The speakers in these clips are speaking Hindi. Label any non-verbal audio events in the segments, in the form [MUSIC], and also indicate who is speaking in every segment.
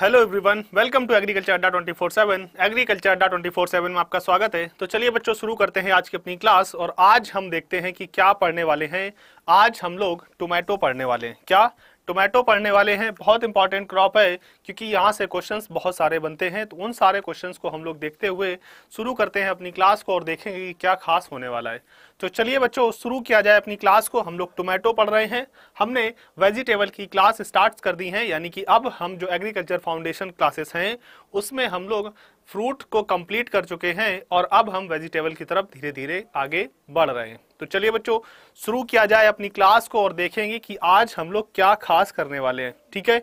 Speaker 1: hello everyone welcome to agriculture Adda twenty four seven agriculture Adda twenty four seven में आपका स्वागत है तो चलिए बच्चों शुरू करते हैं आज की अपनी क्लास और आज हम देखते हैं कि क्या पढ़ने वाले हैं आज हम लोग टोमेटो पढ़ने वाले हैं क्या टोमेटो पढ़ने वाले हैं बहुत इंपॉर्टेंट क्रॉप है क्योंकि यहाँ से क्वेश्चंस बहुत सारे बनते हैं तो उन सारे क्वेश्चंस को हम लोग देखते हुए शुरू करते हैं अपनी क्लास को और देखेंगे कि क्या खास होने वाला है तो चलिए बच्चों शुरू किया जाए अपनी क्लास को हम लोग टोमेटो पढ़ रहे हैं हमने वेजिटेबल की क्लास स्टार्ट कर दी है यानी कि अब हम जो एग्रीकल्चर फाउंडेशन क्लासेस हैं उसमें हम लोग फ्रूट को कंप्लीट कर चुके हैं और अब हम वेजिटेबल की तरफ धीरे धीरे आगे बढ़ रहे हैं तो चलिए बच्चों शुरू किया जाए अपनी क्लास को और देखेंगे कि आज हम लोग क्या खास करने वाले हैं ठीक है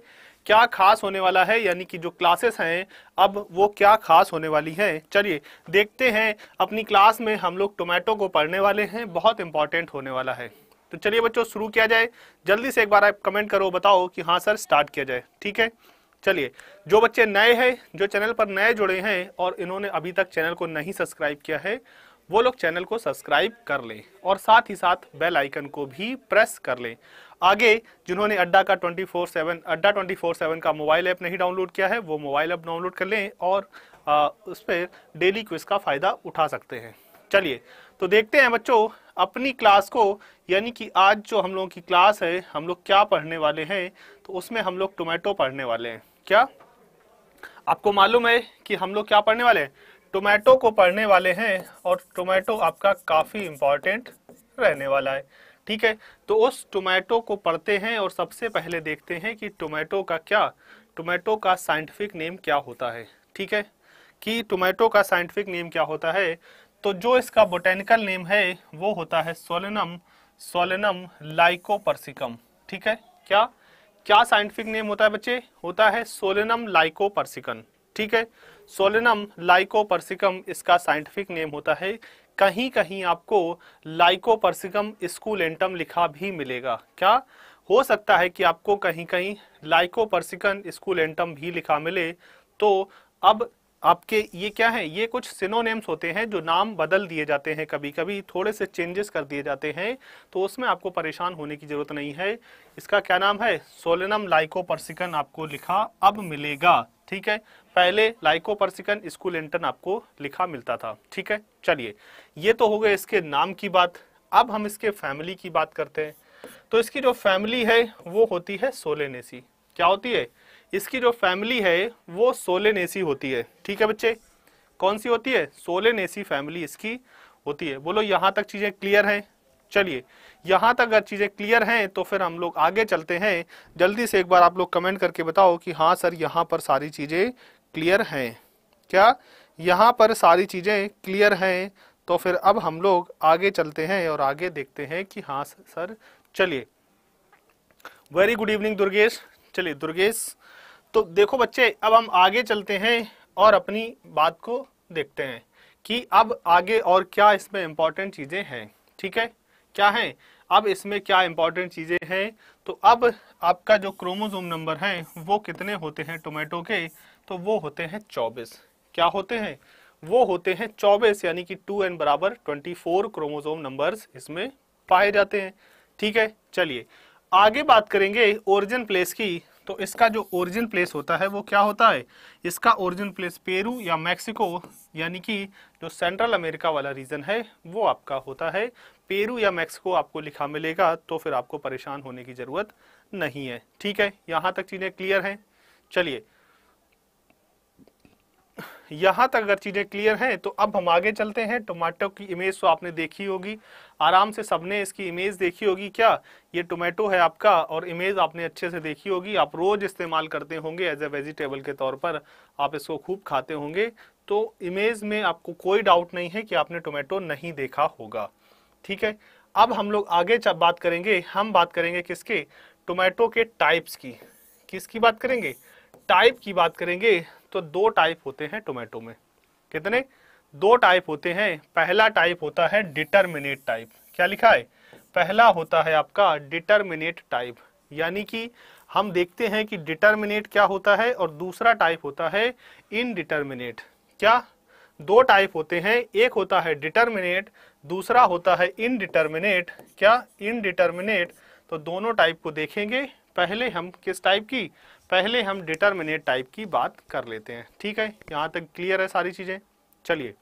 Speaker 1: क्या खास होने वाला है यानी कि जो क्लासेस हैं अब वो क्या खास होने वाली हैं चलिए देखते हैं अपनी क्लास में हम लोग टोमेटो को पढ़ने वाले हैं बहुत इंपॉर्टेंट होने वाला है तो चलिए बच्चों शुरू किया जाए जल्दी से एक बार आप कमेंट करो बताओ कि हाँ सर स्टार्ट किया जाए ठीक है चलिए जो बच्चे नए हैं जो चैनल पर नए जुड़े हैं और इन्होंने अभी तक चैनल को नहीं सब्सक्राइब किया है वो लोग चैनल को सब्सक्राइब कर लें और साथ ही साथ बेल आइकन को भी प्रेस कर लें आगे जिन्होंने अड्डा का 24/7 अड्डा 24/7 का मोबाइल ऐप नहीं डाउनलोड किया है वो मोबाइल ऐप डाउनलोड कर लें और आ, उस पर डेली क्विज का फ़ायदा उठा सकते हैं चलिए तो देखते हैं बच्चों अपनी क्लास को यानी कि आज जो हम लोगों की क्लास है हम लोग क्या पढ़ने वाले हैं तो उसमें हम लोग टोमेटो पढ़ने वाले हैं क्या आपको मालूम है कि हम लोग क्या पढ़ने वाले हैं टोमेटो को पढ़ने वाले हैं और टोमेटो आपका काफ़ी इंपॉर्टेंट रहने वाला है ठीक है तो उस टोमेटो को पढ़ते हैं और सबसे पहले देखते हैं कि टोमेटो का क्या टोमेटो का साइंटिफिक नेम क्या होता है ठीक है कि टोमेटो का साइंटिफिक नेम क्या होता है तो जो इसका बोटेनिकल नेम है वो होता है सोलेनम सोलेनम लाइकोपर्सिकम ठीक है क्या क्या साइंटिफिक नेम होता है बच्चे होता है सोलेनम लाइकोपर्सिकन ठीक है सोलेनम लाइकोपर्सिकम इसका साइंटिफिक नेम होता है कहीं कहीं आपको लाइकोपर्सिकम स्कूलेंटम लिखा भी मिलेगा क्या हो सकता है कि आपको कहीं कहीं लाइकोपर्सिकन स्कूलेंटम भी लिखा मिले तो अब आपके ये क्या है ये कुछ सिनोनेम्स होते हैं जो नाम बदल दिए जाते हैं कभी कभी थोड़े से चेंजेस कर दिए जाते हैं तो उसमें आपको परेशान होने की ज़रूरत नहीं है इसका क्या नाम है सोलेनम लाइकोपर्सिकन आपको लिखा अब मिलेगा ठीक है पहले लाइकोपर्सिकन स्कूल एंटन आपको लिखा मिलता था ठीक है चलिए ये तो हो गए इसके नाम की बात अब हम इसके फैमिली की बात करते हैं तो इसकी जो फैमिली है वो होती है सोलेनेसी क्या होती है इसकी जो फैमिली है वो सोलेनेसी होती है ठीक है बच्चे कौन सी होती है सोलेनेसी फैमिली इसकी होती है बोलो यहाँ तक चीज़ें क्लियर हैं चलिए यहाँ तक अगर चीज़ें क्लियर हैं तो फिर हम लोग आगे चलते हैं जल्दी से एक बार आप लोग कमेंट करके बताओ कि हाँ सर यहाँ पर सारी चीज़ें क्लियर हैं क्या यहाँ पर सारी चीज़ें क्लियर हैं तो फिर अब हम लोग आगे चलते हैं और आगे देखते हैं कि हाँ सर चलिए वेरी गुड इवनिंग दुर्गेश चलिए दुर्गेश तो देखो बच्चे अब हम आगे चलते हैं और अपनी बात को देखते हैं कि अब आगे और क्या इसमें इम्पॉर्टेंट चीज़ें हैं ठीक है क्या है अब इसमें क्या इम्पॉर्टेंट चीज़ें हैं तो अब आपका जो क्रोमोजोम नंबर है वो कितने होते हैं टोमेटो के तो वो होते हैं चौबीस क्या होते हैं वो होते हैं चौबीस यानी कि टू एन बराबर ट्वेंटी फोर क्रोमोजोम नंबर्स इसमें पाए जाते हैं ठीक है चलिए आगे बात करेंगे ओरिजिन प्लेस की तो इसका जो ओरिजिन प्लेस होता है वो क्या होता है इसका ओरिजिन प्लेस पेरू या मैक्सिको यानी कि जो सेंट्रल अमेरिका वाला रीजन है वो आपका होता है पेरू या मैक्सिको आपको लिखा मिलेगा तो फिर आपको परेशान होने की ज़रूरत नहीं है ठीक है यहाँ तक चीज़ें क्लियर हैं चलिए यहाँ तक अगर चीज़ें क्लियर हैं तो अब हम आगे चलते हैं टोमेटो की इमेज तो आपने देखी होगी आराम से सबने इसकी इमेज देखी होगी क्या ये टोमेटो है आपका और इमेज आपने अच्छे से देखी होगी आप रोज़ इस्तेमाल करते होंगे एज ए वेजिटेबल के तौर पर आप इसको खूब खाते होंगे तो इमेज में आपको कोई डाउट नहीं है कि आपने टोमेटो नहीं देखा होगा ठीक है अब हम लोग आगे बात करेंगे हम बात करेंगे किसके टोमेटो के टाइप्स की किसकी बात करेंगे टाइप की बात करेंगे तो दो टाइप होते हैं टोमेटो में कितने दो टाइप होते हैं पहला टाइप होता है डिटर्मिनेट टाइप क्या लिखा है पहला होता है आपका डिटर्मिनेट टाइप यानी कि हम देखते हैं कि डिटर्मिनेट क्या होता है और दूसरा टाइप होता है इनडिटर्मिनेट क्या दो टाइप होते हैं एक होता है डिटर्मिनेट दूसरा होता है इनडिटर्मिनेट क्या इनडिटर्मिनेट तो दोनों टाइप को देखेंगे पहले हम किस टाइप की पहले हम डिटर्मिनेट टाइप की बात कर लेते हैं ठीक है यहाँ तक क्लियर है सारी चीज़ें चलिए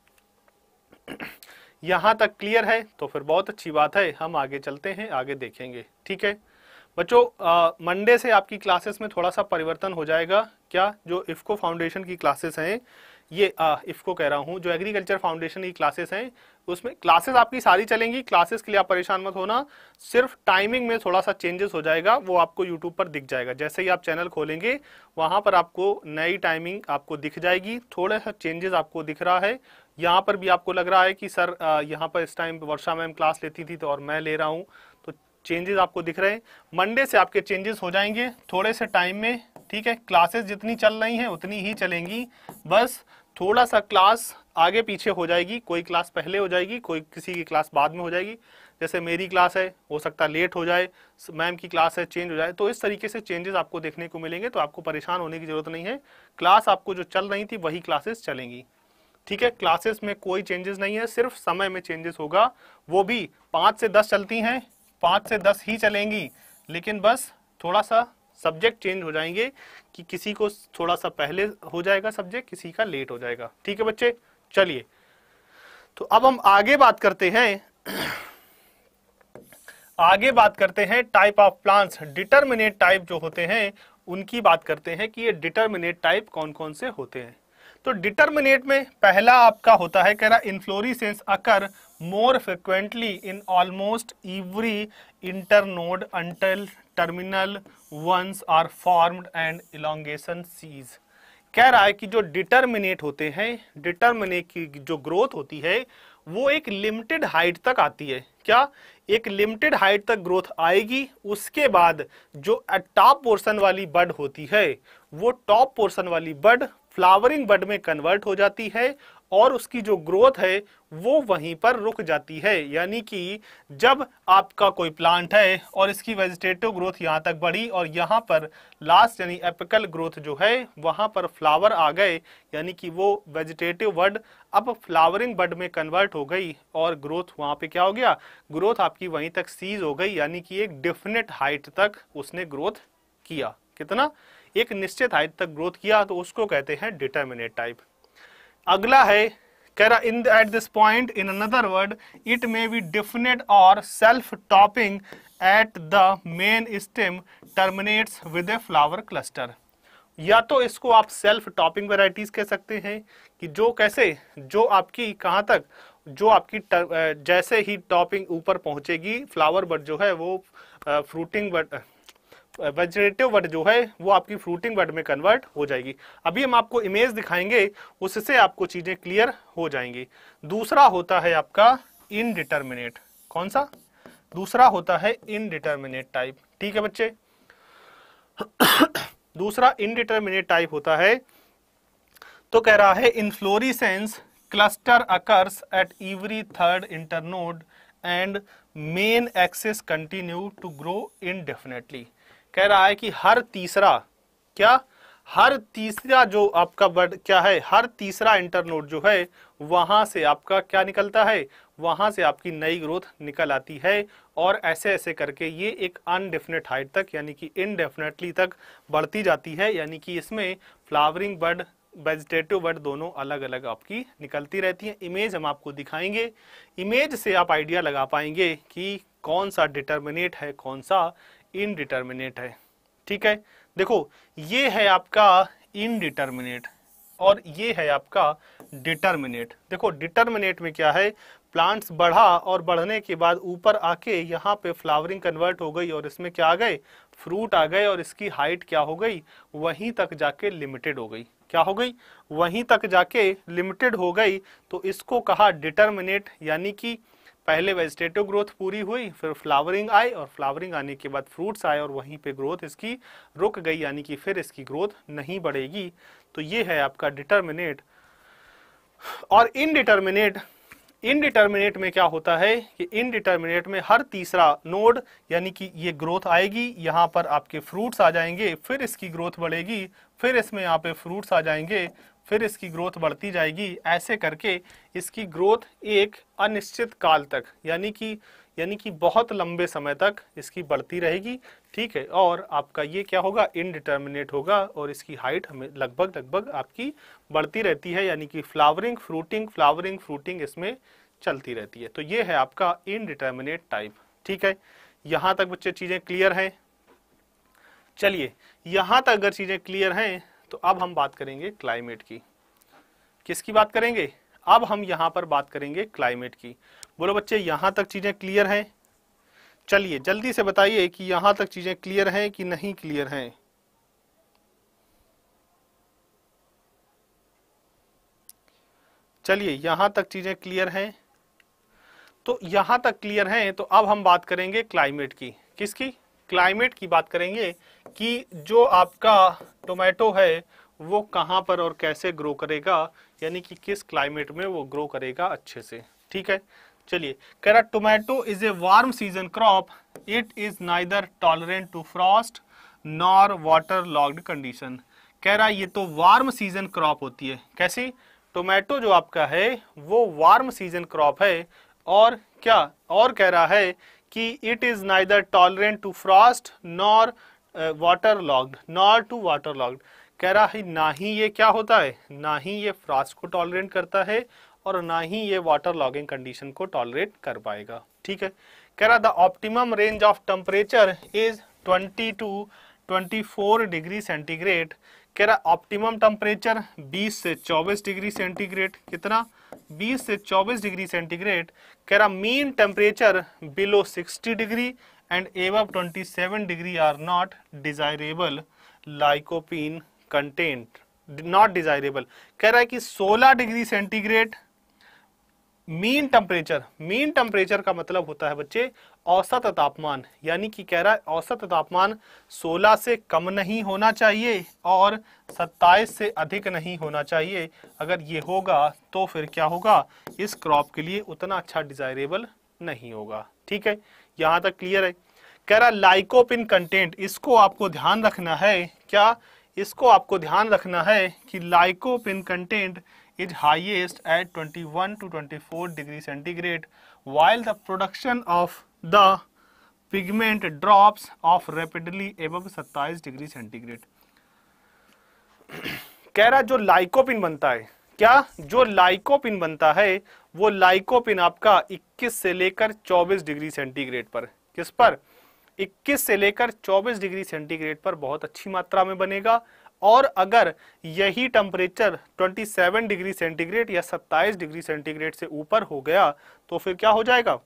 Speaker 1: यहाँ तक क्लियर है तो फिर बहुत अच्छी बात है हम आगे चलते हैं आगे देखेंगे ठीक है बच्चों मंडे से आपकी क्लासेस में थोड़ा सा परिवर्तन हो जाएगा क्या जो इफ्को फाउंडेशन की क्लासेस हैं ये इफको कह रहा हूँ जो एग्रीकल्चर फाउंडेशन की क्लासेस हैं उसमें क्लासेस आपकी सारी चलेंगी क्लासेस के लिए आप परेशान मत होना सिर्फ टाइमिंग में थोड़ा सा चेंजेस हो जाएगा वो आपको यूट्यूब पर दिख जाएगा जैसे ही आप चैनल खोलेंगे वहाँ पर आपको नई टाइमिंग आपको दिख जाएगी थोड़ा सा चेंजेस आपको दिख रहा है यहाँ पर भी आपको लग रहा है कि सर यहाँ पर इस टाइम वर्षा मैम क्लास लेती थी तो और मैं ले रहा हूँ तो चेंजेस आपको दिख रहे हैं मंडे से आपके चेंजेस हो जाएंगे थोड़े से टाइम में ठीक है क्लासेस जितनी चल रही हैं उतनी ही चलेंगी बस थोड़ा सा क्लास आगे पीछे हो जाएगी कोई क्लास पहले हो जाएगी कोई किसी की क्लास बाद में हो जाएगी जैसे मेरी क्लास है हो सकता है लेट हो जाए मैम की क्लास है चेंज हो जाए तो इस तरीके से चेंजेस आपको देखने को मिलेंगे तो आपको परेशान होने की ज़रूरत नहीं है क्लास आपको जो चल रही थी वही क्लासेस चलेंगी ठीक है क्लासेस में कोई चेंजेस नहीं है सिर्फ समय में चेंजेस होगा वो भी पाँच से दस चलती हैं पाँच से दस ही चलेंगी लेकिन बस थोड़ा सा सब्जेक्ट चेंज हो जाएंगे कि किसी को थोड़ा सा पहले हो जाएगा सब्जेक्ट किसी का लेट हो जाएगा ठीक है बच्चे चलिए तो अब हम आगे बात करते हैं आगे बात करते हैं type of plants determinate type जो होते हैं उनकी बात करते हैं कि ये डिटर्मिनेट टाइप कौन कौन से होते हैं तो डिटर्मिनेट में पहला आपका होता है कह रहा inflorescence occur more frequently in almost every internode until terminal once are formed and elongation cease कह रहा है कि जो डिटर्मिनेट होते हैं डिटर्मिनेट की जो ग्रोथ होती है वो एक लिमिटेड हाइट तक आती है क्या एक लिमिटेड हाइट तक ग्रोथ आएगी उसके बाद जो टॉप पोर्शन वाली बड होती है वो टॉप पोर्शन वाली बड फ्लावरिंग बड में कन्वर्ट हो जाती है और उसकी जो ग्रोथ है वो वहीं पर रुक जाती है यानी कि जब आपका कोई प्लांट है और इसकी वेजिटेटिव ग्रोथ यहाँ तक बढ़ी और यहाँ पर लास्ट यानी एपिकल ग्रोथ जो है वहाँ पर फ्लावर आ गए यानी कि वो वेजिटेटिव बर्ड अब फ्लावरिंग बर्ड में कन्वर्ट हो गई और ग्रोथ वहाँ पे क्या हो गया ग्रोथ आपकी वहीं तक सीज हो गई यानी कि एक डिफिनेट हाइट तक उसने ग्रोथ किया कितना एक निश्चित हाइट तक ग्रोथ किया तो उसको कहते हैं डिटर्मिनेट टाइप अगला है कह रहा in at this point in another word it may be definite और self topping at the main stem terminates with a flower cluster या तो इसको आप सेल्फ टॉपिंग वेराइटीज कह सकते हैं कि जो कैसे जो आपकी कहाँ तक जो आपकी जैसे ही टॉपिंग ऊपर पहुंचेगी फ्लावर बट जो है वो फ्रूटिंग बट वेजिटेटिव वर्ड जो है वो आपकी फ्रूटिंग वर्ड में कन्वर्ट हो जाएगी अभी हम आपको इमेज दिखाएंगे उससे आपको चीज़ें क्लियर हो जाएंगी दूसरा होता है आपका इनडिटर्मिनेट कौन सा दूसरा होता है इनडिटर्मिनेट टाइप ठीक है बच्चे [COUGHS] दूसरा इनडिटर्मिनेट टाइप होता है तो कह रहा है inflorescence cluster occurs at every third internode and main axis continue to grow indefinitely कह रहा है कि हर तीसरा क्या हर तीसरा जो आपका वर्ड क्या है हर तीसरा इंटरनोड जो है वहां से आपका क्या निकलता है वहां से आपकी नई ग्रोथ निकल आती है और ऐसे ऐसे करके ये एक अनडेफिनेट हाइट तक यानी कि इनडेफिनेटली तक बढ़ती जाती है यानी कि इसमें फ्लावरिंग बर्ड वेजिटेटिव बर्ड दोनों अलग अलग आपकी निकलती रहती हैं इमेज हम आपको दिखाएंगे इमेज से आप आइडिया लगा पाएंगे कि कौन सा डिटर्मिनेट है कौन सा इनडिटर्मिनेट है ठीक है देखो ये है आपका इनडिटर्मिनेट और ये है आपका डिटर्मिनेट देखो डिटर्मिनेट में क्या है प्लांट्स बढ़ा और बढ़ने के बाद ऊपर आके यहाँ पे फ्लावरिंग कन्वर्ट हो गई और इसमें क्या आ गए फ्रूट आ गए और इसकी हाइट क्या हो गई वहीं तक जाके लिमिटेड हो गई क्या हो गई वहीं तक जाके लिमिटेड हो गई तो इसको कहा डिटर्मिनेट यानी कि पहले वेजिटेटिव ग्रोथ पूरी हुई फिर फ्लावरिंग आई और फ्लावरिंग आने के बाद फ्रूट्स आए और वहीं पे ग्रोथ इसकी रुक गई यानी कि फिर इसकी ग्रोथ नहीं बढ़ेगी तो ये है आपका डिटर्मिनेट और इनडिटर्मिनेट इनडिटर्मिनेट में क्या होता है कि इनडिटर्मिनेट में हर तीसरा नोड यानी कि ये ग्रोथ आएगी यहाँ पर आपके फ्रूट्स आ जाएंगे फिर इसकी ग्रोथ बढ़ेगी फिर इसमें यहाँ पे फ्रूट्स आ जाएंगे फिर इसकी ग्रोथ बढ़ती जाएगी ऐसे करके इसकी ग्रोथ एक अनिश्चित काल तक यानी कि यानी कि बहुत लंबे समय तक इसकी बढ़ती रहेगी ठीक है और आपका ये क्या होगा इनडिटर्मिनेट होगा और इसकी हाइट हमें लगभग लगभग आपकी बढ़ती रहती है यानी कि फ्लावरिंग फ्रूटिंग फ्लावरिंग फ्रूटिंग इसमें चलती रहती है तो ये है आपका इनडिटर्मिनेट टाइप ठीक है यहाँ तक बच्चे चीज़ें क्लियर हैं चलिए यहाँ तक अगर चीज़ें क्लियर हैं तो अब हम बात करेंगे क्लाइमेट की किसकी बात करेंगे अब हम यहां पर बात करेंगे क्लाइमेट की बोलो बच्चे यहां तक चीज़ें क्लियर हैं चलिए जल्दी से बताइए कि यहां तक चीज़ें क्लियर हैं कि नहीं क्लियर हैं चलिए यहां तक चीज़ें क्लियर हैं तो यहां तक क्लियर हैं तो अब हम बात करेंगे क्लाइमेट की किसकी क्लाइमेट की बात करेंगे कि जो आपका टोमेटो है वो कहाँ पर और कैसे ग्रो करेगा यानी कि किस क्लाइमेट में वो ग्रो करेगा अच्छे से ठीक है चलिए कह रहा tomato is a warm season crop it is neither tolerant to frost nor water logged condition कह रहा ये तो वार्म सीजन क्रॉप होती है कैसी टोमेटो जो आपका है वो वार्म सीजन क्रॉप है और क्या और कह रहा है कि is neither tolerant to frost nor water logged nor to water logged कह रहा है ना ही ये क्या होता है ना ही ये फ्रॉस्ट को टॉलरेंट करता है और ना ही ये वाटर लॉगिंग कंडीशन को टॉलरेट कर पाएगा ठीक है कह रहा the optimum range of temperature is 20 to 24 degree centigrade कह रहा ऑप्टिमम टेम्परेचर 20 से 24 डिग्री सेंटीग्रेड कितना 20 से 24 डिग्री सेंटीग्रेड कह रहा mean temperature below 60 degree and above 27 degree are not desirable lycopene content not desirable कह रहा है कि 16 degree centigrade mean temperature mean temperature का मतलब होता है बच्चे औसत तापमान यानी कि कह रहा है औसत तापमान 16 से कम नहीं होना चाहिए और 27 से अधिक नहीं होना चाहिए अगर ये होगा तो फिर क्या होगा इस क्रॉप के लिए उतना अच्छा डिजायरेबल नहीं होगा ठीक है यहाँ तक क्लियर है कह रहा लाइकोपिन कंटेंट इसको आपको ध्यान रखना है क्या इसको आपको ध्यान रखना है कि lycopene content is highest at 21 to 24 degree centigrade while the production of the pigment drops off rapidly above 27 degree centigrade कह रहा जो लाइकोपिन बनता है क्या जो लाइकोपिन बनता है वो लाइकोपिन आपका 21 से लेकर 24 डिग्री सेंटीग्रेड पर किस पर 21 से लेकर 24 डिग्री सेंटीग्रेड पर बहुत अच्छी मात्रा में बनेगा और अगर यही टेम्परेचर 27 डिग्री सेंटीग्रेड या 27 डिग्री सेंटीग्रेड से ऊपर हो गया तो फिर क्या हो जाएगा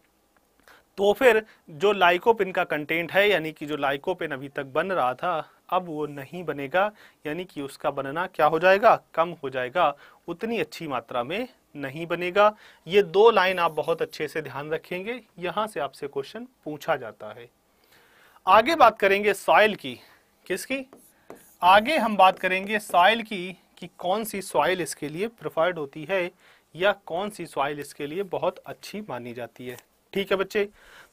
Speaker 1: तो फिर जो लाइकोपिन का कंटेंट है यानी कि जो लाइकोपिन अभी तक बन रहा था अब वो नहीं बनेगा यानी कि उसका बनना क्या हो जाएगा कम हो जाएगा उतनी अच्छी मात्रा में नहीं बनेगा ये दो लाइन आप बहुत अच्छे से ध्यान रखेंगे यहाँ से आपसे क्वेश्चन पूछा जाता है आगे बात करेंगे सॉइल की किसकी आगे हम बात करेंगे सॉइल की कि कौन सी सॉइल इसके लिए प्रिफर्ड होती है या कौन सी सॉइल इसके लिए बहुत अच्छी मानी जाती है ठीक है बच्चे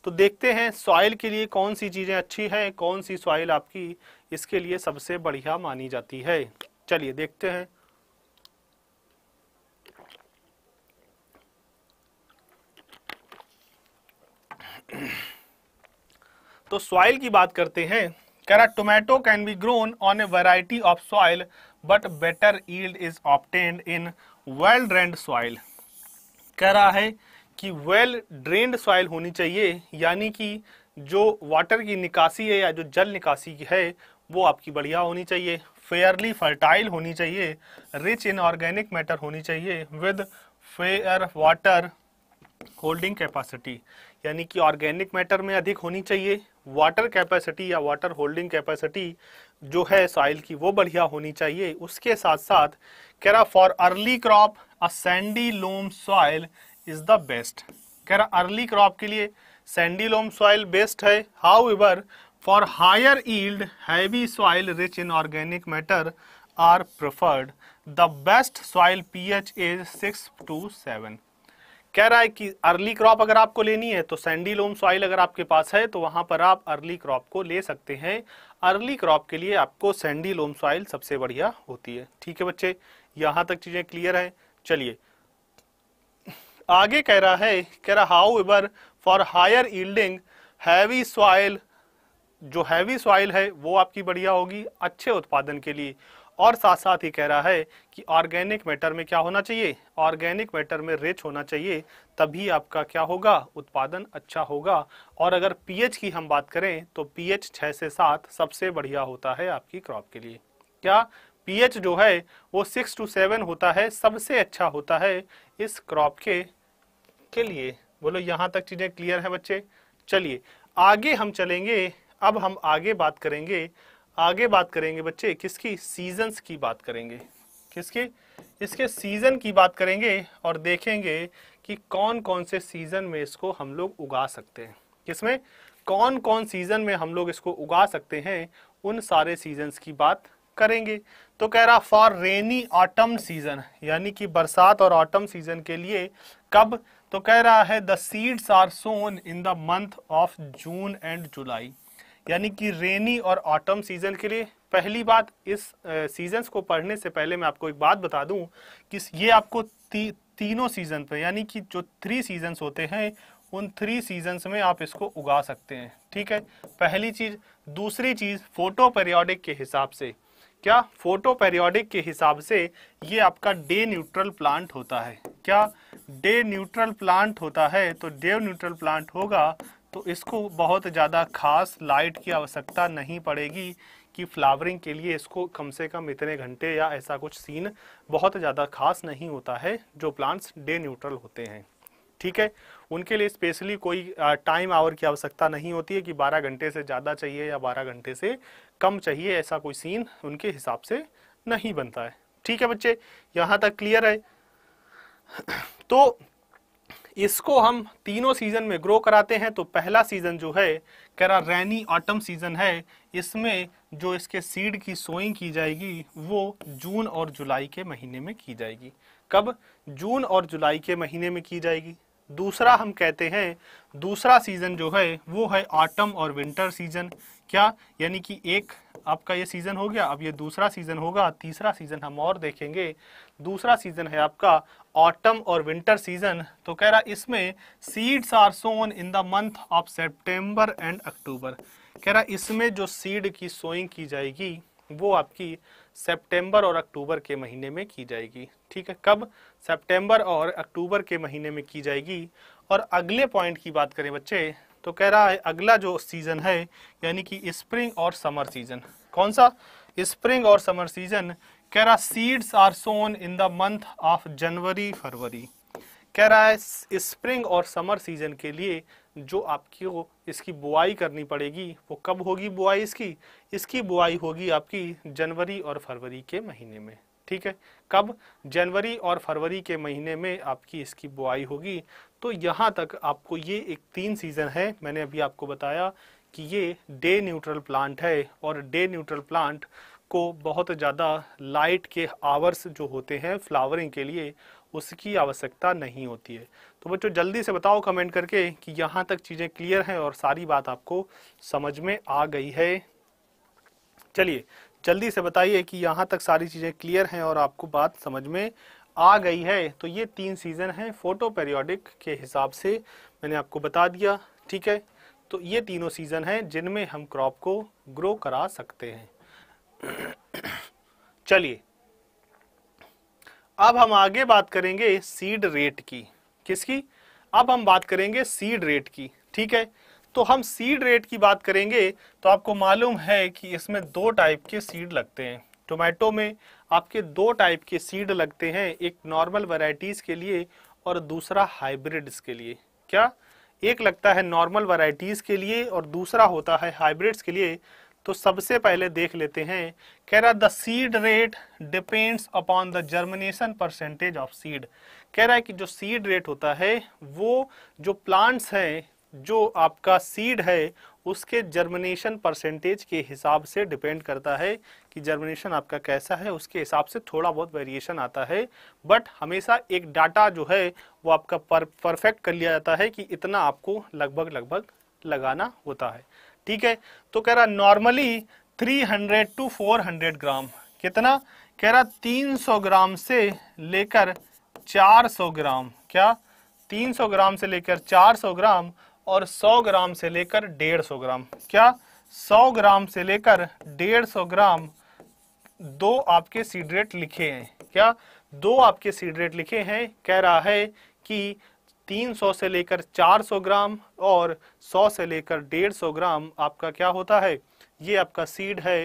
Speaker 1: तो देखते हैं सॉइल के लिए कौन सी चीज़ें अच्छी हैं कौन सी सॉइल आपकी इसके लिए सबसे बढ़िया मानी जाती है चलिए देखते हैं तो सॉइल की बात करते हैं कह रहा tomato can be grown on a variety of soil but better yield is obtained in well drained soil कह रहा है कि वेल ड्रेन्ड सॉइल होनी चाहिए यानी कि जो वाटर की निकासी है या जो जल निकासी है वो आपकी बढ़िया होनी चाहिए फेयरली फर्टाइल होनी चाहिए रिच इन ऑर्गेनिक मैटर होनी चाहिए with fair water holding capacity यानी कि ऑर्गेनिक मैटर में अधिक होनी चाहिए वाटर कैपेसिटी या वाटर होल्डिंग कैपेसिटी जो है सॉइल की वो बढ़िया होनी चाहिए उसके साथ साथ कह रहा for early crop a sandy loam soil is the best कह रहा अर्ली क्रॉप के लिए सैंडी लोम सॉइल बेस्ट है however for higher yield heavy soil rich in organic matter are preferred the best soil P H is six to seven कह रहा है कि अर्ली क्रॉप अगर आपको लेनी है तो सैंडी लोम सॉइल अगर आपके पास है तो वहां पर आप अर्ली क्रॉप को ले सकते हैं अर्ली क्रॉप के लिए आपको सैंडी लोम सॉइल सबसे बढ़िया होती है ठीक है बच्चे यहाँ तक चीज़ें क्लियर हैं चलिए आगे कह रहा है कह रहा however for higher yielding heavy soil जो हैवी सॉइल है वो आपकी बढ़िया होगी अच्छे उत्पादन के लिए और साथ साथ ही कह रहा है कि ऑर्गेनिक मैटर में क्या होना चाहिए ऑर्गेनिक मैटर में रिच होना चाहिए तभी आपका क्या होगा उत्पादन अच्छा होगा और अगर पीएच की हम बात करें तो पीएच छः से सात सबसे बढ़िया होता है आपकी क्रॉप के लिए क्या पीएच जो है वो सिक्स टू सेवन होता है सबसे अच्छा होता है इस क्रॉप के के लिए बोलो यहाँ तक चीज़ें क्लियर हैं बच्चे चलिए आगे हम चलेंगे अब हम आगे बात करेंगे आगे बात करेंगे बच्चे किसकी सीजन्स की बात करेंगे किसके इसके सीज़न की बात करेंगे और देखेंगे कि कौन कौन से सीज़न में इसको हम लोग उगा सकते हैं किसमें कौन कौन सीज़न में हम लोग इसको उगा सकते हैं उन सारे सीजन्स की बात करेंगे तो कह रहा फॉर रेनी ऑटम सीजन यानी कि बरसात और ऑटम सीजन के लिए कब तो कह रहा है the seeds are sown in the month of June and July यानी कि रेनी और ऑटम सीजन के लिए पहली बात इस सीजन्स को पढ़ने से पहले मैं आपको एक बात बता दूं कि ये आपको ती, तीनों सीजन पे यानी कि जो थ्री सीजन्स होते हैं उन थ्री सीजन्स में आप इसको उगा सकते हैं ठीक है पहली चीज़ दूसरी चीज़ फोटो पेरियोडिक के हिसाब से क्या फोटो पेरियोडिक के हिसाब से ये आपका डे न्यूट्रल प्लांट होता है क्या डे न्यूट्रल प्लांट होता है तो डे न्यूट्रल प्लांट होगा तो इसको बहुत ज़्यादा खास लाइट की आवश्यकता नहीं पड़ेगी कि फ्लावरिंग के लिए इसको कम से कम इतने घंटे या ऐसा कुछ सीन बहुत ज़्यादा खास नहीं होता है जो प्लांट्स डे न्यूट्रल होते हैं ठीक है उनके लिए स्पेशली कोई टाइम आवर की आवश्यकता नहीं होती है कि 12 घंटे से ज़्यादा चाहिए या 12 घंटे से कम चाहिए ऐसा कोई सीन उनके हिसाब से नहीं बनता है ठीक है बच्चे यहाँ तक क्लियर है तो इसको हम तीनों सीजन में ग्रो कराते हैं तो पहला सीजन जो है कह रहा रैनी ऑटम सीजन है इसमें जो इसके सीड की सोइंग की जाएगी वो जून और जुलाई के महीने में की जाएगी कब जून और जुलाई के महीने में की जाएगी दूसरा हम कहते हैं दूसरा सीज़न जो है वो है ऑटम और विंटर सीज़न क्या यानी कि एक आपका ये सीज़न हो गया अब ये दूसरा सीज़न होगा तीसरा सीज़न हम और देखेंगे दूसरा सीज़न है आपका ऑटम और विंटर सीज़न तो कह रहा इसमें seeds are sown in the month of September and October कह रहा इसमें जो सीड की सोइंग की जाएगी वो आपकी सितंबर और अक्टूबर के महीने में की जाएगी ठीक है कब सितंबर और अक्टूबर के महीने में की जाएगी और अगले पॉइंट की बात करें बच्चे तो कह रहा है अगला जो सीज़न है यानी कि स्प्रिंग और समर सीजन कौन सा स्प्रिंग और समर सीजन कह रहा seeds are sown in the month of January February कह रहा है स्प्रिंग और समर सीजन के लिए जो आपकी वो इसकी बुआई करनी पड़ेगी वो कब होगी बुआई इसकी इसकी बुआई होगी आपकी जनवरी और फरवरी के महीने में ठीक है कब जनवरी और फरवरी के महीने में आपकी इसकी बुआई होगी तो यहाँ तक आपको ये एक तीन सीज़न है मैंने अभी आपको बताया कि ये डे न्यूट्रल प्लांट है और डे न्यूट्रल प्लांट को बहुत ज़्यादा लाइट के आवर्स जो होते हैं फ्लावरिंग के लिए उसकी आवश्यकता नहीं होती है तो बच्चों जल्दी से बताओ कमेंट करके कि यहाँ तक चीज़ें क्लियर हैं और सारी बात आपको समझ में आ गई है चलिए जल्दी से बताइए कि यहाँ तक सारी चीज़ें क्लियर हैं और आपको बात समझ में आ गई है तो ये तीन सीज़न हैं फोटो पेरियोडिक के हिसाब से मैंने आपको बता दिया ठीक है तो ये तीनों सीज़न हैं जिनमें हम क्रॉप को ग्रो करा सकते हैं [COUGHS] चलिए अब हम आगे बात करेंगे सीड रेट की किसकी अब हम बात करेंगे सीड रेट की ठीक है तो हम सीड रेट की बात करेंगे तो आपको मालूम है कि इसमें दो टाइप के सीड लगते हैं टोमेटो में आपके दो टाइप के सीड लगते हैं एक नॉर्मल वराइटीज के लिए और दूसरा हाइब्रिड्स के लिए क्या एक लगता है नॉर्मल वराइटीज के लिए और दूसरा होता है हाइब्रिड्स के लिए तो सबसे पहले देख लेते हैं कह रहा the seed rate depends upon the germination percentage of seed कह रहा है कि जो सीड रेट होता है वो जो प्लांट्स हैं जो आपका सीड है उसके जर्मिनेशन परसेंटेज के हिसाब से डिपेंड करता है कि जर्मिनेशन आपका कैसा है उसके हिसाब से थोड़ा बहुत वेरिएशन आता है बट हमेशा एक डाटा जो है वो आपका पर परफेक्ट कर लिया जाता है कि इतना आपको लगभग लगभग लगाना होता है ठीक है तो कह रहा नॉर्मली 300 टू 400 ग्राम कितना कह रहा 300 ग्राम से लेकर 400 ग्राम क्या 300 ग्राम से लेकर 400 ग्राम और 100 ग्राम से लेकर 150 ग्राम क्या 100 ग्राम से लेकर 150 ग्राम दो आपके सीडरेट लिखे हैं क्या दो आपके सीडरेट लिखे हैं कह रहा है कि 300 से लेकर 400 ग्राम और 100 से लेकर 150 ग्राम आपका क्या होता है ये आपका सीड है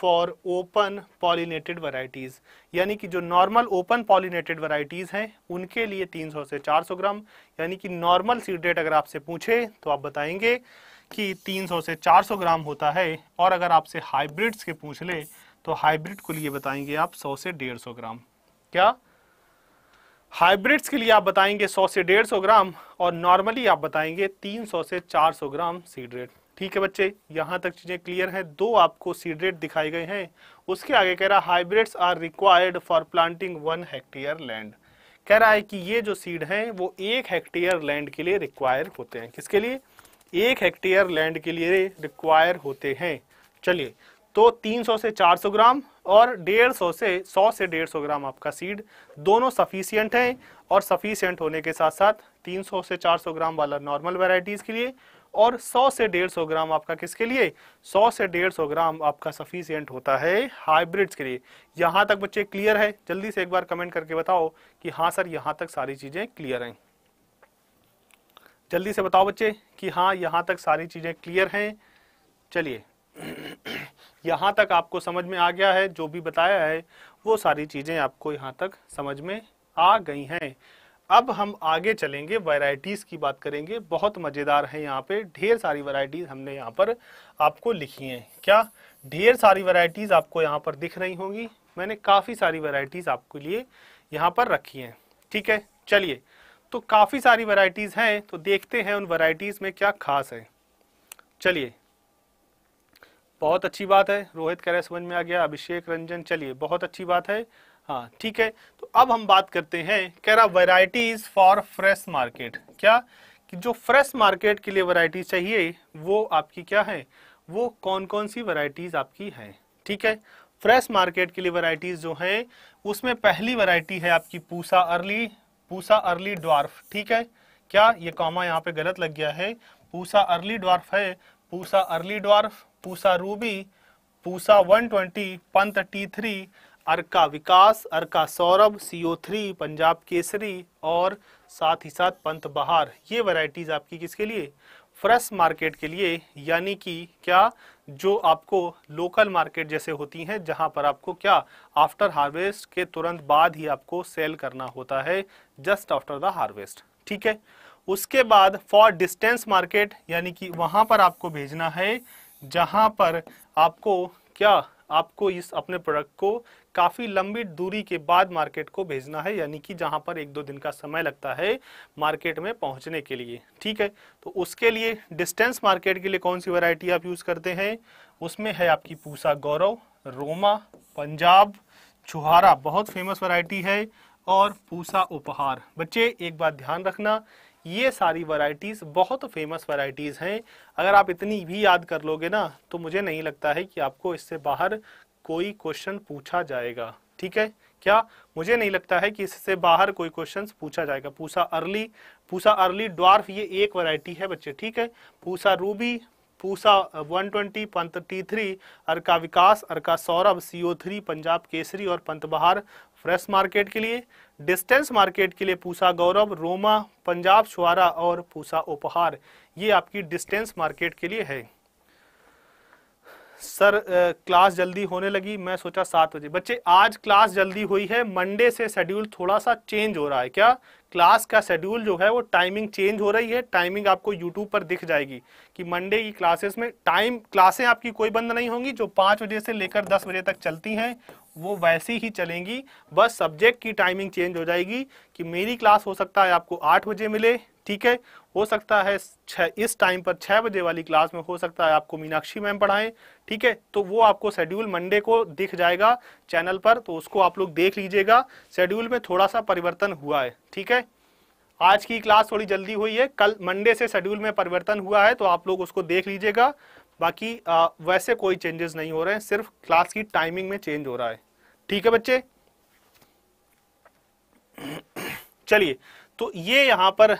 Speaker 1: फॉर ओपन पॉलिनेटेड वराइटीज़ यानी कि जो नॉर्मल ओपन पॉलिनेटेड वराइटीज़ हैं उनके लिए 300 से 400 ग्राम यानी कि नॉर्मल सीड रेट अगर आपसे पूछे तो आप बताएंगे कि 300 से 400 ग्राम होता है और अगर आपसे हाइब्रिड्स के पूछ ले तो हाइब्रिड को लिए बताएंगे आप 100 से 150 ग्राम क्या हाइब्रिड्स के लिए आप बताएंगे 100 से डेढ़ सौ ग्राम और नॉर्मली आप बताएंगे 300 से 400 ग्राम सीड रेट ठीक है बच्चे यहाँ तक चीज़ें क्लियर हैं दो आपको सीड रेट दिखाई गए हैं उसके आगे कह रहा hybrids are required for planting one hectare land कह रहा है कि ये जो सीड हैं वो एक हेक्टेयर लैंड के लिए रिक्वायर होते हैं किसके लिए एक हेक्टेयर लैंड के लिए रिक्वायर होते हैं चलिए तो 300 से 400 ग्राम और डेढ़ सौ से सौ से डेढ़ सौ ग्राम आपका सीड दोनों सफिशियंट हैं और सफिशियंट होने के साथ साथ तीन सौ से चार सौ ग्राम वाला नॉर्मल वेराइटीज़ के लिए और 100 से 150 ग्राम आपका किसके लिए 100 से 150 ग्राम आपका सफिशियंट होता है हाइब्रिड्स के लिए यहाँ तक बच्चे क्लियर है जल्दी से एक बार कमेंट करके बताओ कि हाँ सर यहाँ तक सारी चीज़ें क्लियर हैं जल्दी से बताओ बच्चे कि हाँ यहाँ तक सारी चीज़ें क्लियर हैं चलिए यहाँ तक आपको समझ में आ गया है जो भी बताया है वो सारी चीज़ें आपको यहाँ तक समझ में आ गई हैं अब हम आगे चलेंगे वैरायटीज़ की बात करेंगे बहुत मज़ेदार है यहाँ पे ढेर सारी वैरायटीज़ हमने यहाँ पर आपको लिखी हैं क्या ढेर सारी वैरायटीज़ आपको यहाँ पर दिख रही होंगी मैंने काफ़ी सारी वैरायटीज़ आपके लिए यहाँ पर रखी हैं ठीक है चलिए तो काफ़ी सारी वैरायटीज़ हैं तो देखते हैं उन वैरायटीज़ में क्या खास है चलिए बहुत अच्छी बात है रोहित कह रहे समझ में आ गया अभिषेक रंजन चलिए बहुत अच्छी बात है हाँ ठीक है तो अब हम बात करते हैं कह रहा वेराइटीज फॉर फ्रेश मार्केट क्या कि जो फ्रेश मार्केट के लिए वैरायटी चाहिए वो आपकी क्या है वो कौन कौन सी वराइटीज आपकी है ठीक है फ्रेश मार्केट के लिए वराइटीज जो है उसमें पहली वरायटी है आपकी Pusa early Pusa early dwarf ठीक है क्या ये कॉमा यहाँ पे गलत लग गया है पूसा अर्ली ड्वार्फ है Pusa early dwarf Pusa ruby Pusa 120 Pant T Arka Vikas Arka Saurabh CO three Punjab Kesari और साथ ही साथ पंत बहार ये वैरायटीज आपकी किसके लिए फ्रेश मार्केट के लिए यानी कि क्या जो आपको लोकल मार्केट जैसे होती हैं जहां पर आपको क्या आफ्टर हार्वेस्ट के तुरंत बाद ही आपको सेल करना होता है जस्ट आफ्टर द हार्वेस्ट ठीक है उसके बाद फॉर डिस्टेंस मार्केट यानी कि वहां पर आपको भेजना है जहां पर आपको क्या आपको इस अपने प्रोडक्ट को काफ़ी लंबी दूरी के बाद मार्केट को भेजना है यानी कि जहां पर एक दो दिन का समय लगता है मार्केट में पहुंचने के लिए ठीक है तो उसके लिए डिस्टेंस मार्केट के लिए कौन सी वैरायटी आप यूज़ करते हैं उसमें है आपकी पूसा गौरव रोमा पंजाब छुहारा बहुत फेमस वैरायटी है और पूसा उपहार बच्चे एक बात ध्यान रखना ये सारी वैरायटीज़ बहुत फेमस वैरायटीज़ हैं अगर आप इतनी भी याद कर लोगे ना तो मुझे नहीं लगता है कि आपको इससे बाहर कोई क्वेश्चन पूछा जाएगा ठीक है क्या मुझे नहीं लगता है कि इससे बाहर कोई क्वेश्चंस पूछा जाएगा Pusa early Pusa early dwarf ये एक वैरायटी है बच्चे ठीक है Pusa ruby Pusa 120 twenty Pant T three Arka Vikas Arka Saurabh CO three Punjab Kesari और पंतबहार फ्रेश मार्केट के लिए डिस्टेंस मार्केट के लिए पूसा गौरव रोमा पंजाब छुआरा और पूसा उपहार ये आपकी डिस्टेंस मार्केट के लिए है सर क्लास जल्दी होने लगी मैं सोचा सात बजे बच्चे आज क्लास जल्दी हुई है मंडे से शेड्यूल थोड़ा सा चेंज हो रहा है क्या क्लास का शेड्यूल जो है वो टाइमिंग चेंज हो रही है टाइमिंग आपको यूट्यूब पर दिख जाएगी कि मंडे की क्लासेस में टाइम क्लासें आपकी कोई बंद नहीं होंगी जो पाँच बजे से लेकर दस बजे तक चलती हैं वो वैसी ही चलेंगी बस सब्जेक्ट की टाइमिंग चेंज हो जाएगी कि मेरी क्लास हो सकता है आपको आठ बजे मिले ठीक है हो सकता है छः इस टाइम पर छः बजे वाली क्लास में हो सकता है आपको मीनाक्षी मैम पढ़ाएं ठीक है तो वो आपको शेड्यूल मंडे को दिख जाएगा चैनल पर तो उसको आप लोग देख लीजिएगा शेड्यूल में थोड़ा सा परिवर्तन हुआ है ठीक है आज की क्लास थोड़ी जल्दी हुई है कल मंडे से शेड्यूल में परिवर्तन हुआ है तो आप लोग उसको देख लीजिएगा बाकी आ, वैसे कोई चेंजेस नहीं हो रहे हैं सिर्फ क्लास की टाइमिंग में चेंज हो रहा है ठीक है बच्चे चलिए तो ये यहाँ पर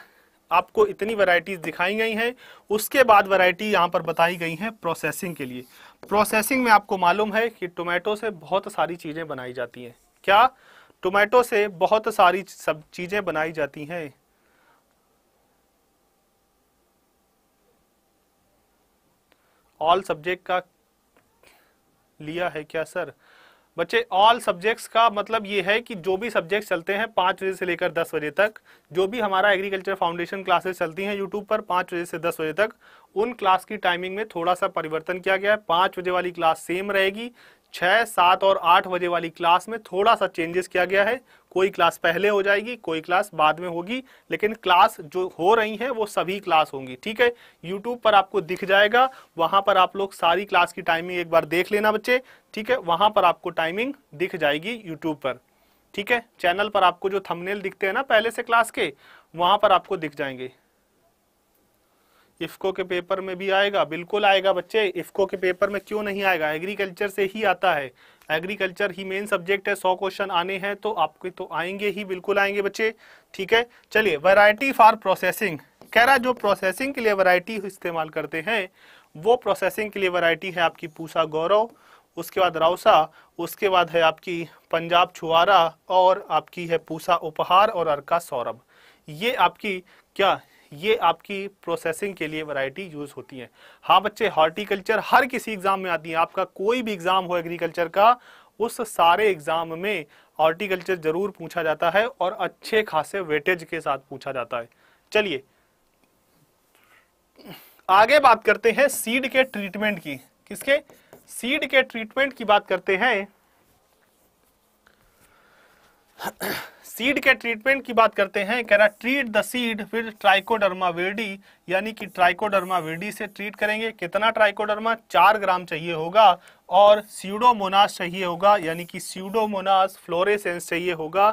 Speaker 1: आपको इतनी वैरायटीज दिखाई गई हैं उसके बाद वैरायटी यहाँ पर बताई गई हैं प्रोसेसिंग के लिए प्रोसेसिंग में आपको मालूम है कि टोमेटो से बहुत सारी चीज़ें बनाई जाती हैं क्या टोमेटो से बहुत सारी सब चीज़ें बनाई जाती हैं ऑल सब्जेक्ट का लिया है क्या सर बच्चे ऑल सब्जेक्ट्स का मतलब ये है कि जो भी सब्जेक्ट चलते हैं पांच बजे से लेकर दस बजे तक जो भी हमारा एग्रीकल्चर फाउंडेशन क्लासेस चलती हैं यूट्यूब पर पांच बजे से दस बजे तक उन क्लास की टाइमिंग में थोड़ा सा परिवर्तन किया गया है पांच बजे वाली क्लास सेम रहेगी छह सात और आठ बजे वाली क्लास में थोड़ा सा चेंजेस किया गया है कोई क्लास पहले हो जाएगी कोई क्लास बाद में होगी लेकिन क्लास जो हो रही है वो सभी क्लास होंगी ठीक है यूट्यूब पर आपको दिख जाएगा वहां पर आप लोग सारी क्लास की टाइमिंग एक बार देख लेना बच्चे ठीक है वहां पर आपको टाइमिंग दिख जाएगी यूट्यूब पर ठीक है चैनल पर आपको जो थंबनेल दिखते हैं ना पहले से क्लास के वहां पर आपको दिख जाएंगे इफको के पेपर में भी आएगा बिल्कुल आएगा बच्चे इफको के पेपर में क्यों नहीं आएगा एग्रीकल्चर से ही आता है एग्रीकल्चर ही मेन सब्जेक्ट है सौ क्वेश्चन आने हैं तो आपके तो आएंगे ही बिल्कुल आएंगे बच्चे ठीक है चलिए वैरायटी फॉर प्रोसेसिंग कह रहा जो प्रोसेसिंग के लिए वैरायटी इस्तेमाल करते हैं वो प्रोसेसिंग के लिए वैरायटी है आपकी पूसा गौरव उसके बाद राउसा उसके बाद है आपकी पंजाब छुआरा और आपकी है पूसा उपहार और अर्का सौरभ ये आपकी क्या ये आपकी प्रोसेसिंग के लिए वैरायटी यूज़ होती है हाँ बच्चे हॉर्टिकल्चर हर किसी एग्ज़ाम में आती है आपका कोई भी एग्ज़ाम हो एग्रीकल्चर का उस सारे एग्ज़ाम में हॉर्टिकल्चर ज़रूर पूछा जाता है और अच्छे खासे वेटेज के साथ पूछा जाता है चलिए आगे बात करते हैं सीड के ट्रीटमेंट की किसके सीड के ट्रीटमेंट की बात करते हैं सीड के ट्रीटमेंट की बात करते हैं कह रहा treat the seed with trichoderma viride यानी कि ट्राइकोडर्मा वेडी से ट्रीट करेंगे कितना ट्राइकोडर्मा चार ग्राम चाहिए होगा और सीडोमोनास चाहिए होगा यानी कि सीडोमोनास फ्लोरेसेंस चाहिए होगा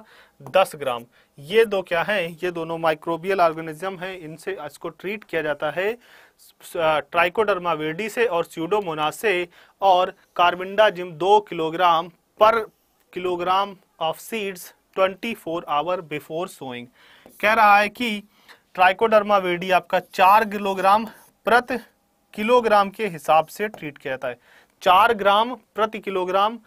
Speaker 1: दस ग्राम ये दो क्या हैं ये दोनों माइक्रोबियल ऑर्गेनिज्म हैं इनसे इसको ट्रीट किया जाता है ट्राइकोडर्मा वेडी से और सीडोमोनास से और कार्बिंडा जिम दो kilogram per kilogram of seeds 24 hour before sowing कह रहा है कि ट्राइकोडर्मा वेडी आपका चार किलोग्राम प्रति किलोग्राम के हिसाब से ट्रीट किया जाता है चार ग्राम प्रति किलोग्राम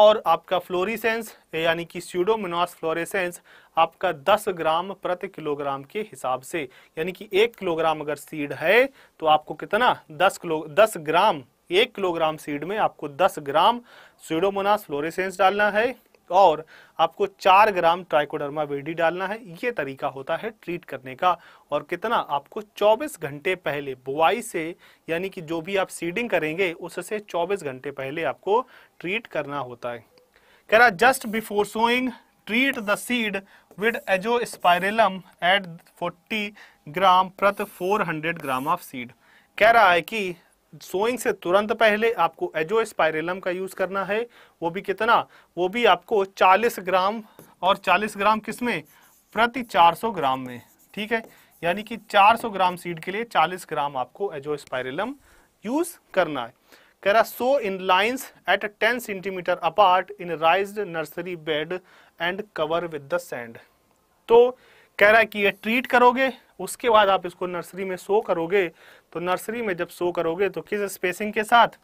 Speaker 1: और आपका फ्लोरिसेंस यानी कि स्यूडोमिनॉस फ्लोरेसेंस आपका 10 ग्राम प्रति किलोग्राम के हिसाब से यानी कि एक किलोग्राम अगर सीड है तो आपको कितना 10 किलो 10 ग्राम एक किलोग्राम सीड में आपको 10 ग्राम स्यूडोमोनास फ्लोरेसेंस डालना है और आपको चार ग्राम ट्राइकोडर्मा वेडी डालना है ये तरीका होता है ट्रीट करने का और कितना आपको 24 घंटे पहले बुआई से यानी कि जो भी आप सीडिंग करेंगे उससे 24 घंटे पहले आपको ट्रीट करना होता है कह रहा just before sowing treat the seed with azospirillum at 40 gram प्रति 400 ग्राम ऑफ सीड कह रहा है कि सोइंग से तुरंत पहले आपको एजो स्पायरेलम का यूज़ करना है वो भी कितना वो भी आपको 40 ग्राम और 40 ग्राम किस में प्रति 400 ग्राम में ठीक है यानी कि 400 ग्राम सीड के लिए 40 ग्राम आपको एजो स्पायरेलम यूज़ करना है कह रहा sow in lines at 10 centimetre apart in raise nursery bed and cover with the sand तो कह रहा है कि ये ट्रीट करोगे उसके बाद आप इसको नर्सरी में सो करोगे तो नर्सरी में जब शो करोगे तो किस स्पेसिंग के साथ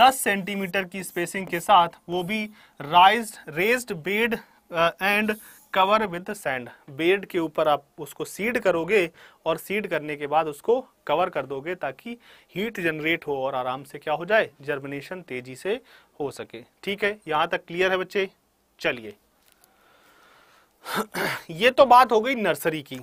Speaker 1: 10 सेंटीमीटर की स्पेसिंग के साथ वो भी raise raised bed and cover with sand bed के ऊपर आप उसको सीड करोगे और सीड करने के बाद उसको कवर कर दोगे ताकि हीट जनरेट हो और आराम से क्या हो जाए जर्मिनेशन तेजी से हो सके ठीक है यहां तक क्लियर है बच्चे चलिए [CLEARS THROAT] ये तो बात हो गई नर्सरी की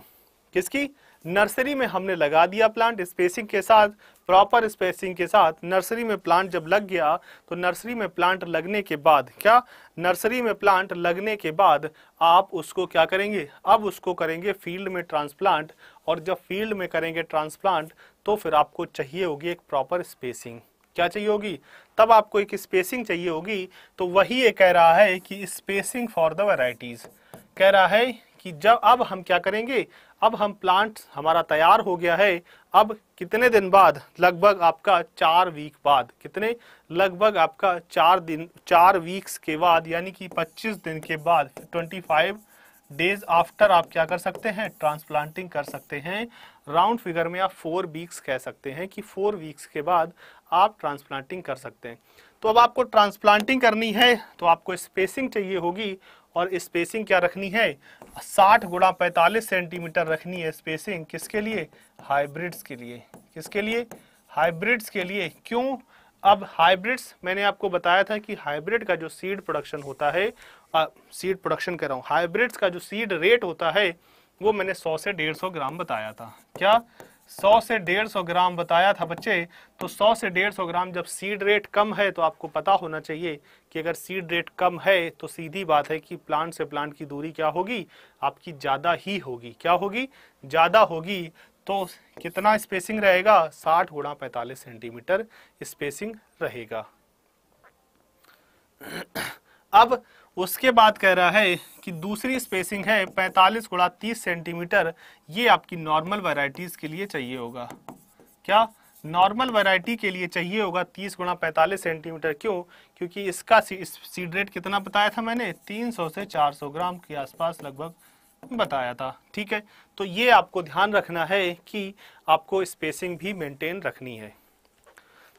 Speaker 1: किसकी नर्सरी में हमने लगा दिया प्लांट स्पेसिंग के साथ प्रॉपर स्पेसिंग के साथ नर्सरी में प्लांट जब लग गया तो नर्सरी में प्लांट लगने के बाद क्या नर्सरी में प्लांट लगने के बाद आप उसको क्या करेंगे अब उसको करेंगे फील्ड में ट्रांसप्लांट और जब फील्ड में करेंगे ट्रांसप्लांट तो फिर आपको चाहिए होगी एक प्रॉपर स्पेसिंग क्या चाहिए होगी तब आपको एक स्पेसिंग चाहिए होगी तो वही ये कह रहा है कि स्पेसिंग फॉर द वेराइटीज़ कह रहा है कि जब अब हम क्या करेंगे अब हम प्लांट हमारा तैयार हो गया है अब कितने दिन बाद लगभग आपका चार वीक बाद कितने लगभग आपका चार दिन चार वीक्स के बाद यानी कि 25 दिन के बाद 25 डेज आफ्टर आप क्या कर सकते हैं ट्रांसप्लांटिंग कर सकते हैं राउंड फिगर में आप फोर वीक्स कह सकते हैं कि फोर वीक्स के बाद आप ट्रांसप्लांटिंग कर सकते हैं तो अब आपको ट्रांसप्लांटिंग करनी है तो आपको स्पेसिंग चाहिए होगी और स्पेसिंग क्या रखनी है 60 गुणा पैंतालीस सेंटीमीटर रखनी है स्पेसिंग किसके लिए हाइब्रिड्स के लिए किसके लिए हाइब्रिड्स के लिए क्यों अब हाइब्रिड्स मैंने आपको बताया था कि हाइब्रिड का जो सीड प्रोडक्शन होता है आ, सीड प्रोडक्शन कर रहा हूँ हाइब्रिड्स का जो सीड रेट होता है वो मैंने 100 से 150 ग्राम बताया था क्या 100 से 150 ग्राम बताया था बच्चे तो 100 से 150 ग्राम जब सीड रेट कम है तो आपको पता होना चाहिए कि अगर सीड रेट कम है तो सीधी बात है कि प्लांट से प्लांट की दूरी क्या होगी आपकी ज़्यादा ही होगी क्या होगी ज़्यादा होगी तो कितना स्पेसिंग रहेगा 60 गुणा पैतालीस सेंटीमीटर स्पेसिंग रहेगा अब उसके बाद कह रहा है कि दूसरी स्पेसिंग है 45 गुणा तीस सेंटीमीटर ये आपकी नॉर्मल वैरायटीज के लिए चाहिए होगा क्या नॉर्मल वैरायटी के लिए चाहिए होगा 30 गुणा पैंतालीस सेंटीमीटर क्यों क्योंकि इसका सीड रेट कितना बताया था मैंने 300 से 400 ग्राम के आसपास लगभग बताया था ठीक है तो ये आपको ध्यान रखना है कि आपको स्पेसिंग भी मेंटेन रखनी है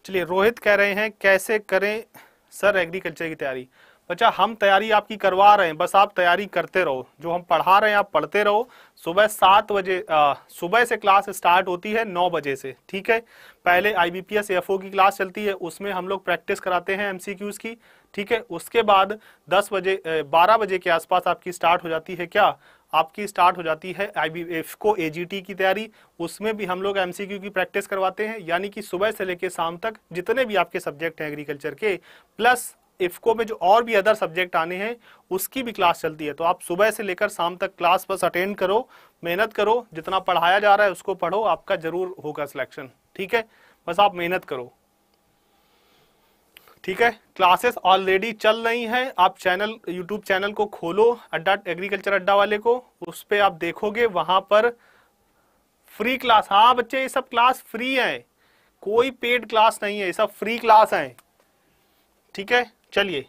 Speaker 1: चलिए रोहित कह रहे हैं कैसे करें सर एग्रीकल्चर की तैयारी बच्चा हम तैयारी आपकी करवा रहे हैं बस आप तैयारी करते रहो जो हम पढ़ा रहे हैं आप पढ़ते रहो सुबह सात बजे सुबह से क्लास स्टार्ट होती है नौ बजे से ठीक है पहले I B P S F O की क्लास चलती है उसमें हम लोग प्रैक्टिस कराते हैं एम सी क्यूज़ की ठीक है उसके बाद दस बजे बारह बजे के आसपास आपकी स्टार्ट हो जाती है क्या आपकी स्टार्ट हो जाती है आई बी एफ को ए जी टी की तैयारी उसमें भी हम लोग एम सी क्यू की प्रैक्टिस करवाते हैं यानी कि सुबह से लेकर शाम तक जितने भी आपके सब्जेक्ट हैं एग्रीकल्चर के प्लस इफ्को में जो और भी अदर सब्जेक्ट आने हैं उसकी भी क्लास चलती है तो आप सुबह से लेकर शाम तक क्लास बस अटेंड करो मेहनत करो जितना पढ़ाया जा रहा है उसको पढ़ो आपका जरूर होगा सिलेक्शन ठीक है बस आप मेहनत करो ठीक है क्लासेस ऑलरेडी चल रही है आप चैनल यूट्यूब चैनल को खोलो अड्डा एग्रीकल्चर अड्डा वाले को उस पर आप देखोगे वहां पर फ्री क्लास हाँ बच्चे ये सब क्लास फ्री है कोई पेड क्लास नहीं है ये सब फ्री क्लास है ठीक है चलिए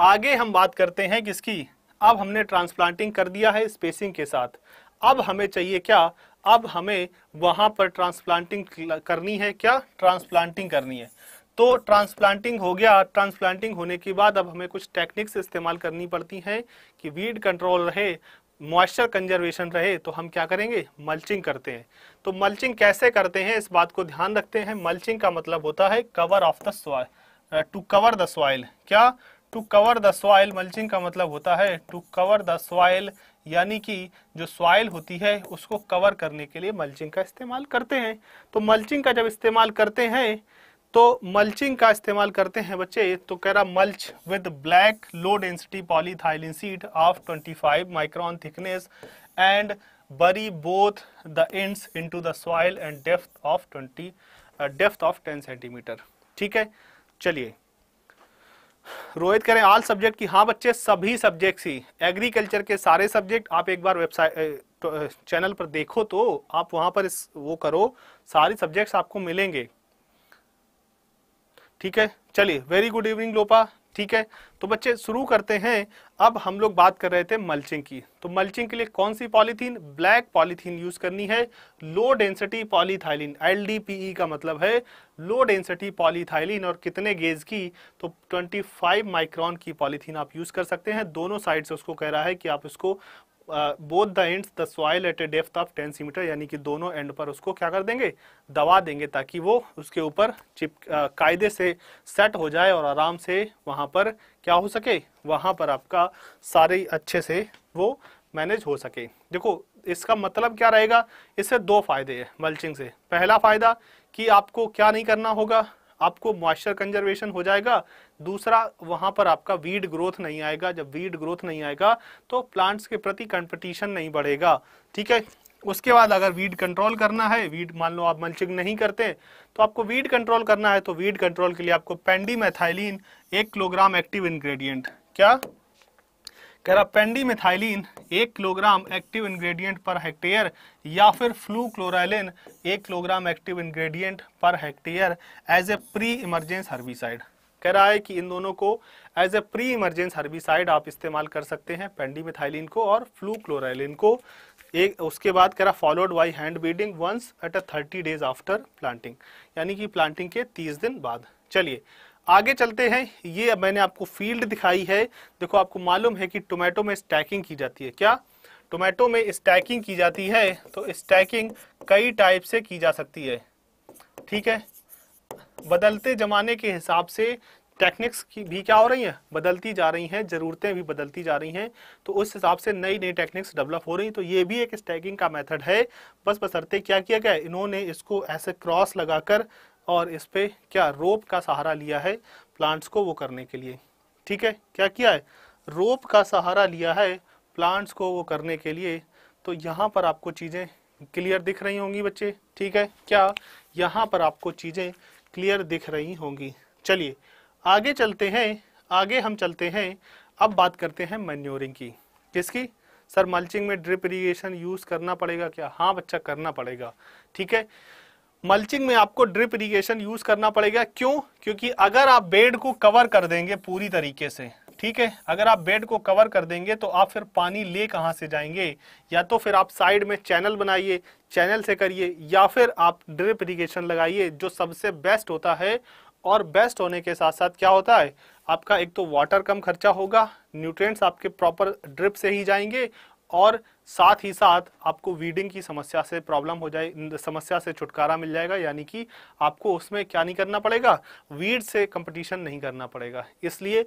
Speaker 1: आगे हम बात करते हैं किसकी अब हमने ट्रांसप्लांटिंग कर दिया है स्पेसिंग के साथ अब हमें चाहिए क्या अब हमें वहां पर ट्रांसप्लांटिंग करनी है क्या ट्रांसप्लांटिंग करनी है तो ट्रांसप्लांटिंग हो गया ट्रांसप्लांटिंग होने के बाद अब हमें कुछ टेक्निक्स इस्तेमाल करनी पड़ती हैं कि वीड कंट्रोल रहे मॉइस्चर कंजर्वेशन रहे तो हम क्या करेंगे मल्चिंग करते हैं तो मल्चिंग कैसे करते हैं इस बात को ध्यान रखते हैं मल्चिंग का मतलब होता है cover of the soil to cover the soil क्या to cover the soil mulching का मतलब होता है टू कवर द सॉइल यानी कि जो सॉइल होती है उसको कवर करने के लिए मल्चिंग का इस्तेमाल करते हैं तो मल्चिंग का जब इस्तेमाल करते हैं तो मल्चिंग का इस्तेमाल करते हैं बच्चे तो कह रहा mulch with black low density polythene sheet of 25 micron thickness and bury both the ends into the soil and depth of 20 uh, of 10 centimetre ठीक है चलिए रोहित करें आल सब्जेक्ट की हाँ बच्चे सभी सब्जेक्ट ही एग्रीकल्चर के सारे सब्जेक्ट आप एक बार वेबसाइट चैनल तो, पर देखो तो आप वहां पर इस वो करो सारे सब्जेक्ट्स आपको मिलेंगे ठीक है चलिए वेरी गुड इवनिंग लोपा ठीक है तो बच्चे शुरू करते हैं अब हम लोग बात कर रहे थे मल्चिंग की तो मल्चिंग के लिए कौन सी पॉलीथीन ब्लैक पॉलीथीन यूज करनी है लो डेंसिटी पॉलीथाइलिन एल का मतलब है लो डेंसिटी पॉलीथाइलिन और कितने गेज की तो 25 माइक्रॉन की पॉलीथीन आप यूज कर सकते हैं दोनों साइड से उसको कह रहा है कि आप इसको both the end the soil at a depth of ten centimetre यानी कि दोनों एंड पर उसको क्या कर देंगे दबा देंगे ताकि वो उसके ऊपर चिप कायदे से सेट हो जाए और आराम से वहाँ पर क्या हो सके वहाँ पर आपका सारे अच्छे से वो मैनेज हो सके देखो इसका मतलब क्या रहेगा इससे दो फायदे हैं मल्चिंग से पहला फायदा कि आपको क्या नहीं करना होगा आपको मॉइस्चर कंजर्वेशन हो जाएगा दूसरा वहां पर आपका वीड ग्रोथ नहीं आएगा जब वीड ग्रोथ नहीं आएगा तो प्लांट्स के प्रति कंपटीशन नहीं बढ़ेगा ठीक है उसके बाद अगर वीड कंट्रोल करना है वीड मान लो आप मल्चिंग नहीं करते तो आपको वीड कंट्रोल करना है तो वीड कंट्रोल के लिए आपको पेंडी मैथाइलिन एक किलोग्राम एक्टिव इंग्रेडिएंट क्या पेंडी मिथाइलिन एक kilogram active ingredient per hectare या फिर फ्लू क्लोराइलिन एक kilogram active ingredient per hectare as a pre emergence herbicide कह रहा है कि इन दोनों को as a pre emergence herbicide आप इस्तेमाल कर सकते हैं पेंडी मिथाइलिन को और फ्लू क्लोराइलिन को एक उसके बाद कह रहा followed by hand weeding once at a thirty days after planting यानी कि प्लांटिंग के तीस दिन बाद चलिए आगे चलते हैं ये अब मैंने आपको फील्ड दिखाई है देखो आपको मालूम है कि टोमेटो में स्टैकिंग की जाती है क्या टोमेटो में स्टैकिंग की जाती है तो स्टैकिंग कई टाइप से की जा सकती है ठीक है बदलते ज़माने के हिसाब से टेक्निक्स की भी क्या हो रही हैं बदलती जा रही हैं ज़रूरतें भी बदलती जा रही हैं तो उस हिसाब से नई नई टेक्निक्स डेवलप हो रही हैं तो ये भी एक स्टैकिंग का मेथड है बस बसरते क्या किया गया इन्होंने इसको ऐसे क्रॉस लगाकर और इस पर क्या रोप का सहारा लिया है प्लांट्स को वो करने के लिए ठीक है क्या किया है रोप का सहारा लिया है प्लांट्स को वो करने के लिए तो यहाँ पर आपको चीज़ें क्लियर दिख रही होंगी बच्चे ठीक है क्या यहाँ पर आपको चीज़ें क्लियर दिख रही होंगी चलिए आगे चलते हैं आगे हम चलते हैं अब बात करते हैं मैन्योरिंग की किसकी सर मल्चिंग में ड्रिप इरीगेशन यूज़ करना पड़ेगा क्या हाँ बच्चा करना पड़ेगा ठीक है मल्चिंग में आपको ड्रिप इरीगेशन यूज करना पड़ेगा क्यों क्योंकि अगर आप बेड को कवर कर देंगे पूरी तरीके से ठीक है अगर आप बेड को कवर कर देंगे तो आप फिर पानी ले कहाँ से जाएंगे या तो फिर आप साइड में चैनल बनाइए चैनल से करिए या फिर आप ड्रिप इरीगेशन लगाइए जो सबसे बेस्ट होता है और बेस्ट होने के साथ साथ क्या होता है आपका एक तो वाटर कम खर्चा होगा न्यूट्रिएंट्स आपके प्रॉपर ड्रिप से ही जाएंगे और साथ ही साथ आपको वीडिंग की समस्या से प्रॉब्लम हो जाए समस्या से छुटकारा मिल जाएगा यानी कि आपको उसमें क्या नहीं करना पड़ेगा वीड से कंपटीशन नहीं करना पड़ेगा इसलिए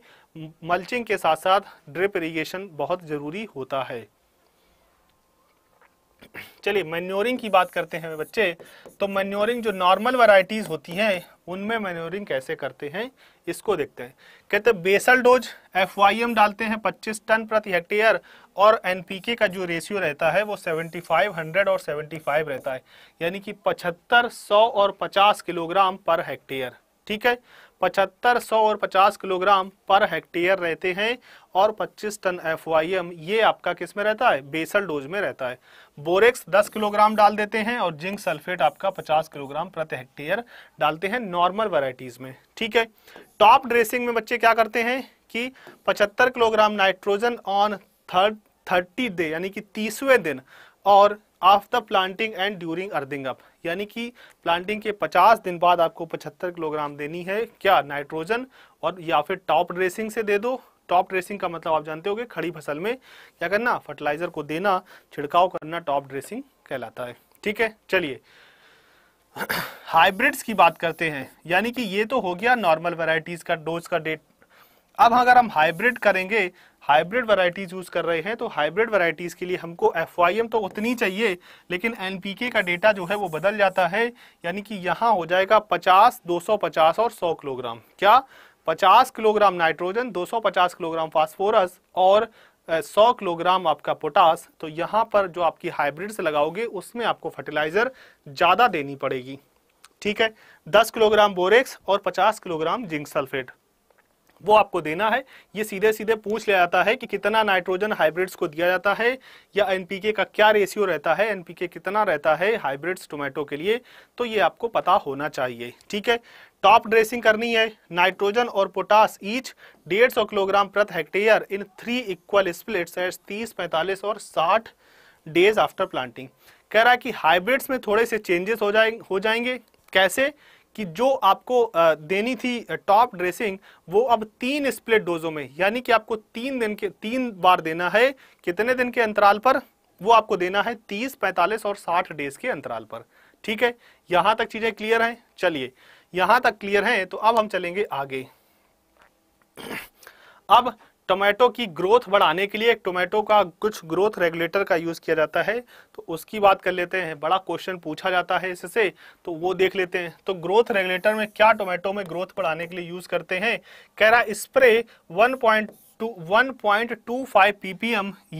Speaker 1: मल्चिंग के साथ साथ ड्रिप इरिगेशन बहुत ज़रूरी होता है चलिए मैन्योरिंग की बात करते हैं बच्चे तो मैन्योरिंग जो नॉर्मल वराइटीज होती हैं उनमें मैन्योरिंग कैसे करते हैं इसको देखते हैं कहते हैं बेसल डोज एफ डालते हैं 25 टन प्रति हेक्टेयर और एनपीके का जो रेशियो रहता है वो 7500 और 75 रहता है यानी कि 75 100 और 50 किलोग्राम पर हेक्टेयर ठीक है पचहत्तर सौ और पचास किलोग्राम पर हेक्टेयर रहते हैं और पच्चीस टन एफ ये आपका किस में रहता है बेसल डोज में रहता है बोरेक्स दस किलोग्राम डाल देते हैं और जिंक सल्फेट आपका पचास किलोग्राम प्रति हेक्टेयर डालते हैं नॉर्मल वराइटीज में ठीक है टॉप ड्रेसिंग में बच्चे क्या करते हैं कि पचहत्तर kilogram nitrogen on third thirty day यानी कि तीसवें दिन और after planting and during earthing up यानी कि प्लांटिंग के 50 दिन बाद आपको 75 किलोग्राम देनी है क्या नाइट्रोजन और या फिर टॉप ड्रेसिंग से दे दो टॉप ड्रेसिंग का मतलब आप जानते हो खड़ी फसल में क्या करना फर्टिलाइजर को देना छिड़काव करना टॉप ड्रेसिंग कहलाता है ठीक है चलिए हाइब्रिड्स [CLEARS THROAT] की बात करते हैं यानी कि ये तो हो गया नॉर्मल वेराइटीज का डोज का डेट अब अगर हम हाइब्रिड करेंगे हाइब्रिड वैरायटीज यूज कर रहे हैं तो हाइब्रिड वैरायटीज के लिए हमको एफ तो उतनी चाहिए लेकिन एन का डेटा जो है वो बदल जाता है यानी कि यहाँ हो जाएगा पचास दो और सौ किलोग्राम क्या 50 किलोग्राम नाइट्रोजन 250 किलोग्राम फास्फोरस और 100 किलोग्राम आपका पोटास तो यहाँ पर जो आपकी हाइब्रिड लगाओगे उसमें आपको फर्टिलाइज़र ज़्यादा देनी पड़ेगी ठीक है 10 किलोग्राम बोरेक्स और 50 किलोग्राम जिंक सल्फेट वो आपको देना है ये सीधे सीधे पूछ लिया जाता है कि कितना नाइट्रोजन हाइब्रिड्स को दिया जाता है या एनपीके का क्या रेशियो रहता है एनपीके कितना रहता है हाइब्रिड्स टोमेटो के लिए तो ये आपको पता होना चाहिए ठीक है टॉप ड्रेसिंग करनी है नाइट्रोजन और पोटास ईच डेढ़ सौ किलोग्राम प्रति hectare in three equal splits तीस पैंतालीस और साठ डेज आफ्टर प्लांटिंग कह रहा है कि हाइब्रिड्स में थोड़े से चेंजेस हो जाए हो जाएंगे कैसे कि जो आपको देनी थी टॉप ड्रेसिंग वो अब तीन स्प्लिट डोजों में यानी कि आपको तीन दिन के तीन बार देना है कितने दिन के अंतराल पर वो आपको देना है तीस पैंतालीस और साठ डेज के अंतराल पर ठीक है यहां तक चीजें क्लियर हैं चलिए यहां तक क्लियर हैं तो अब हम चलेंगे आगे अब टोमेटो की ग्रोथ बढ़ाने के लिए एक टोमेटो का कुछ ग्रोथ रेगुलेटर का यूज़ किया जाता है तो उसकी बात कर लेते हैं बड़ा क्वेश्चन पूछा जाता है इससे तो वो देख लेते हैं तो ग्रोथ रेगुलेटर में क्या टोमेटो में ग्रोथ बढ़ाने के लिए यूज़ करते हैं कह रहा spray one point two one point two five P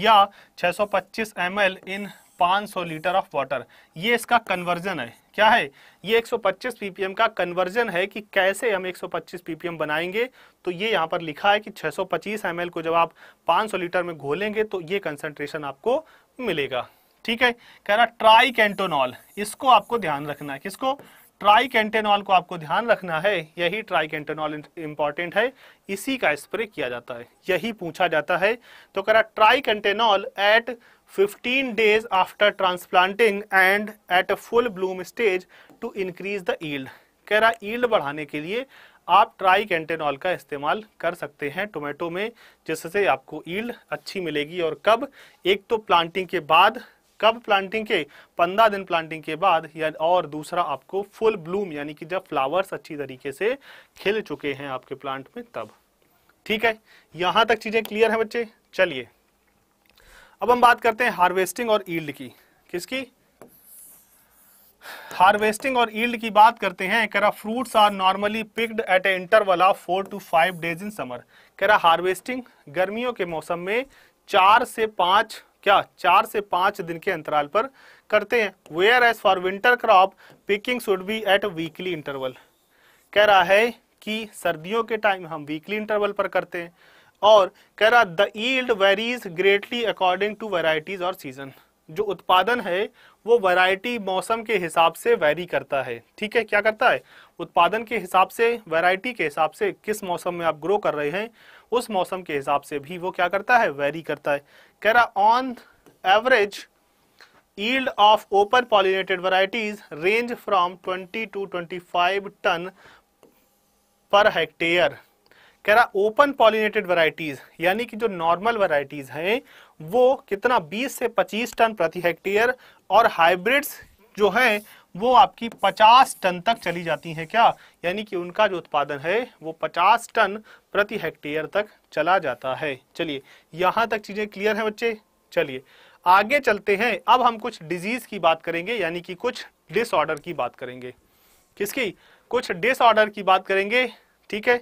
Speaker 1: या 625 सौ इन 500 लीटर ऑफ वाटर ये इसका कन्वर्जन है क्या है ये 125 ppm का कन्वर्जन है कि कैसे हम 125 ppm बनाएंगे तो ये यहाँ पर लिखा है कि 625 ml को जब आप 500 लीटर में घोलेंगे तो ये कंसंट्रेशन आपको मिलेगा ठीक है कह रहा ट्राई कैंटोनॉल इसको आपको ध्यान रखना है किसको ट्राई कैंटेनॉल को आपको ध्यान रखना है यही ट्राई कैंटेनॉल इंपॉर्टेंट है इसी का स्प्रे किया जाता है यही पूछा जाता है तो करा triacontanol at 15 days after transplanting and at a full bloom stage to increase the yield कह रहा yield बढ़ाने के लिए आप ट्राई कैंटेनॉल का इस्तेमाल कर सकते हैं टोमेटो में जिससे आपको ईल्ड अच्छी मिलेगी और कब एक तो प्लांटिंग के बाद कब प्लांटिंग के पंद्रह दिन प्लांटिंग के बाद या और दूसरा आपको फुल ब्लूम यानी कि जब फ्लावर्स अच्छी तरीके से खिल चुके हैं आपके प्लांट में तब ठीक है यहाँ तक चीज़ें क्लियर हैं बच्चे चलिए अब हम बात करते हैं हार्वेस्टिंग और ईल्ड की किसकी हार्वेस्टिंग और ईल्ड की बात करते हैं कह रहा fruits are normally picked at a interval of four to five days in summer कह रहा हार्वेस्टिंग गर्मियों के मौसम में चार से पांच क्या चार से पांच दिन के अंतराल पर करते हैं whereas for winter crop picking should be at weekly interval कह रहा है कि सर्दियों के टाइम हम वीकली इंटरवल पर करते हैं और कह रहा the yield varies greatly according to varieties और सीजन जो उत्पादन है वो वैरायटी मौसम के हिसाब से वेरी करता है ठीक है क्या करता है उत्पादन के हिसाब से वैरायटी के हिसाब से किस मौसम में आप ग्रो कर रहे हैं उस मौसम के हिसाब से भी वो क्या करता है वेरी करता है कह रहा on average yield of open pollinated varieties range from 20 to 25 ton per hectare कह रहा ओपन पॉलिनेटेड वराइटीज यानी कि जो नॉर्मल वराइटीज़ हैं वो कितना 20 से 25 टन प्रति हेक्टेयर और हाइब्रिड्स जो हैं वो आपकी 50 टन तक चली जाती हैं क्या यानी कि उनका जो उत्पादन है वो 50 टन प्रति हेक्टेयर तक चला जाता है चलिए यहाँ तक चीज़ें क्लियर है बच्चे चलिए आगे चलते हैं अब हम कुछ डिजीज़ की बात करेंगे यानी कि कुछ डिसऑर्डर की बात करेंगे किसकी कुछ डिसऑर्डर की बात करेंगे ठीक है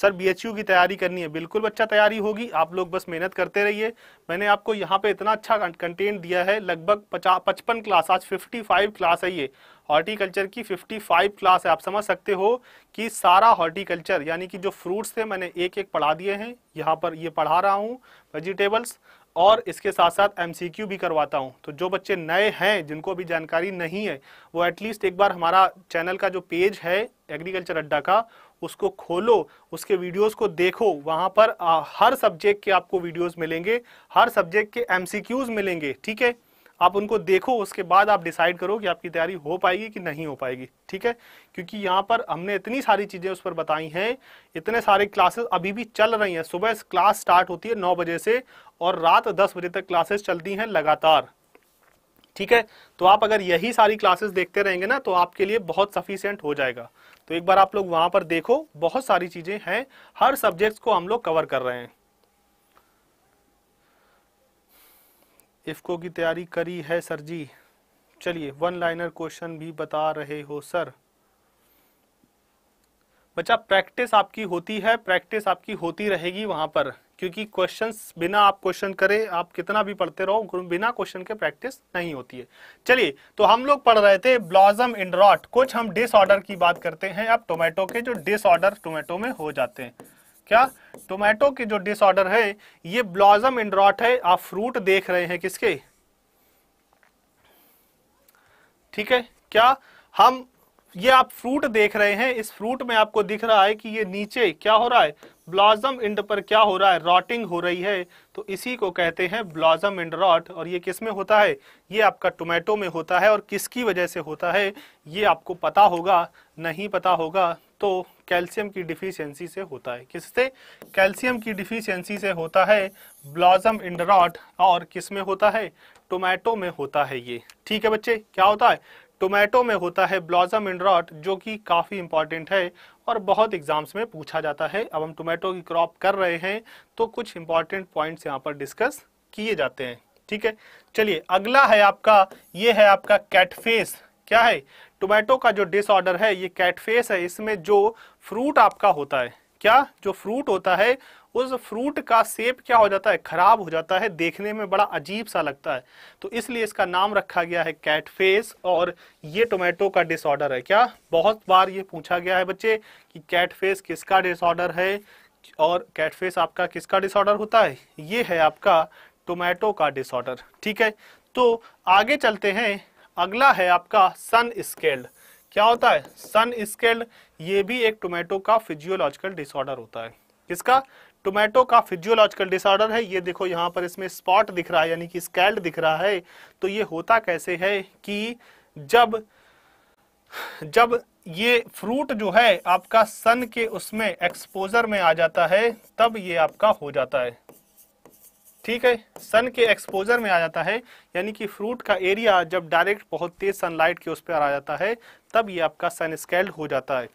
Speaker 1: सर बीएचयू की तैयारी करनी है बिल्कुल बच्चा तैयारी होगी आप लोग बस मेहनत करते रहिए मैंने आपको यहाँ पे इतना अच्छा कंटेंट दिया है लगभग पचपन क्लास आज 55 क्लास है ये हॉर्टिकल्चर की 55 क्लास है आप समझ सकते हो कि सारा हॉर्टिकल्चर यानी कि जो फ्रूट्स थे मैंने एक एक पढ़ा दिए हैं यहाँ पर ये पढ़ा रहा हूँ वेजिटेबल्स और इसके साथ साथ एम भी करवाता हूँ तो जो बच्चे नए हैं जिनको अभी जानकारी नहीं है वो एटलीस्ट एक बार हमारा चैनल का जो पेज है एग्रीकल्चर अड्डा का उसको खोलो उसके वीडियोस को देखो वहाँ पर आ, हर सब्जेक्ट के आपको वीडियोस मिलेंगे हर सब्जेक्ट के एमसीक्यूज मिलेंगे ठीक है आप उनको देखो उसके बाद आप डिसाइड करो कि आपकी तैयारी हो पाएगी कि नहीं हो पाएगी ठीक है क्योंकि यहाँ पर हमने इतनी सारी चीज़ें उस पर बताई हैं इतने सारे क्लासेस अभी भी चल रही हैं सुबह क्लास स्टार्ट होती है नौ बजे से और रात दस बजे तक क्लासेस चलती हैं लगातार ठीक है तो आप अगर यही सारी क्लासेस देखते रहेंगे ना तो आपके लिए बहुत सफिशियंट हो जाएगा तो एक बार आप लोग वहां पर देखो बहुत सारी चीजें हैं हर सब्जेक्ट को हम लोग कवर कर रहे हैं इफ्को की तैयारी करी है सर जी चलिए वन लाइनर क्वेश्चन भी बता रहे हो सर बच्चा प्रैक्टिस आपकी होती है प्रैक्टिस आपकी होती रहेगी वहां पर क्योंकि क्वेश्चंस बिना आप क्वेश्चन करें आप कितना भी पढ़ते रहो बिना क्वेश्चन के प्रैक्टिस नहीं होती है चलिए तो हम लोग पढ़ रहे थे ब्लॉजम इन रॉट कुछ हम डिसऑर्डर की बात करते हैं अब टोमेटो के जो डिसऑर्डर टोमेटो में हो जाते हैं क्या टोमेटो के जो डिसऑर्डर है ये ब्लॉजम इन रॉट है आप फ्रूट देख रहे हैं किसके ठीक है क्या हम ये आप फ्रूट देख रहे हैं इस फ्रूट में आपको दिख रहा है कि ये नीचे क्या हो रहा है ब्लॉजम इंड पर क्या हो रहा है रॉटिंग हो रही है तो इसी को कहते हैं ब्लॉजम इंड रॉट और ये किस में होता है ये आपका टोमेटो में होता है और किसकी वजह से होता है ये आपको पता होगा नहीं पता होगा तो कैल्शियम की डिफिशियंसी से होता है किससे कैल्शियम की डिफिशियंसी से होता है ब्लॉजम इंड रॉट और किस में होता है टोमेटो में होता है ये ठीक है बच्चे क्या होता है टोमेटो में होता है ब्लॉजम इन रॉट जो कि काफ़ी इंपॉर्टेंट है और बहुत एग्जाम्स में पूछा जाता है अब हम टोमेटो की क्रॉप कर रहे हैं तो कुछ इंपॉर्टेंट पॉइंट्स यहाँ पर डिस्कस किए जाते हैं ठीक है चलिए अगला है आपका ये है आपका कैटफेस क्या है टोमेटो का जो डिसऑर्डर है ये कैटफेस है इसमें जो फ्रूट आपका होता है क्या जो फ्रूट होता है उस फ्रूट का सेप क्या हो जाता है खराब हो जाता है देखने में बड़ा अजीब सा लगता है तो इसलिए इसका नाम रखा गया है कैट फेस और ये टोमेटो का डिसऑर्डर है क्या बहुत बार ये पूछा गया है बच्चे कि कैट फेस किसका डिसऑर्डर है और कैट फेस आपका किसका डिसऑर्डर होता है ये है आपका टोमेटो का डिसऑर्डर ठीक है तो आगे चलते हैं अगला है आपका सन स्केल्ड क्या होता है सन स्केल्ड ये भी एक टोमेटो का फिजियोलॉजिकल डिसऑर्डर होता है किसका टोमेटो का फिजियोलॉजिकल डिसऑर्डर है ये देखो यहाँ पर इसमें स्पॉट दिख रहा है यानी कि स्कैल्ड दिख रहा है तो ये होता कैसे है कि जब जब ये फ्रूट जो है आपका सन के उसमें एक्सपोजर में आ जाता है तब ये आपका हो जाता है ठीक है सन के एक्सपोजर में आ जाता है यानी कि फ्रूट का एरिया जब डायरेक्ट बहुत तेज सनलाइट के उस पर आ जाता है तब ये आपका सन स्केल्ड हो जाता है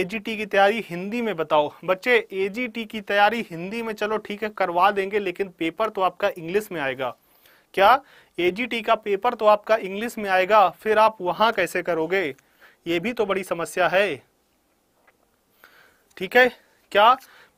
Speaker 1: एजीटी की तैयारी हिंदी में बताओ बच्चे एजीटी की तैयारी हिंदी में चलो ठीक है करवा देंगे लेकिन पेपर तो आपका इंग्लिश में आएगा क्या एजीटी का पेपर तो आपका इंग्लिश में आएगा फिर आप वहां कैसे करोगे ये भी तो बड़ी समस्या है ठीक है क्या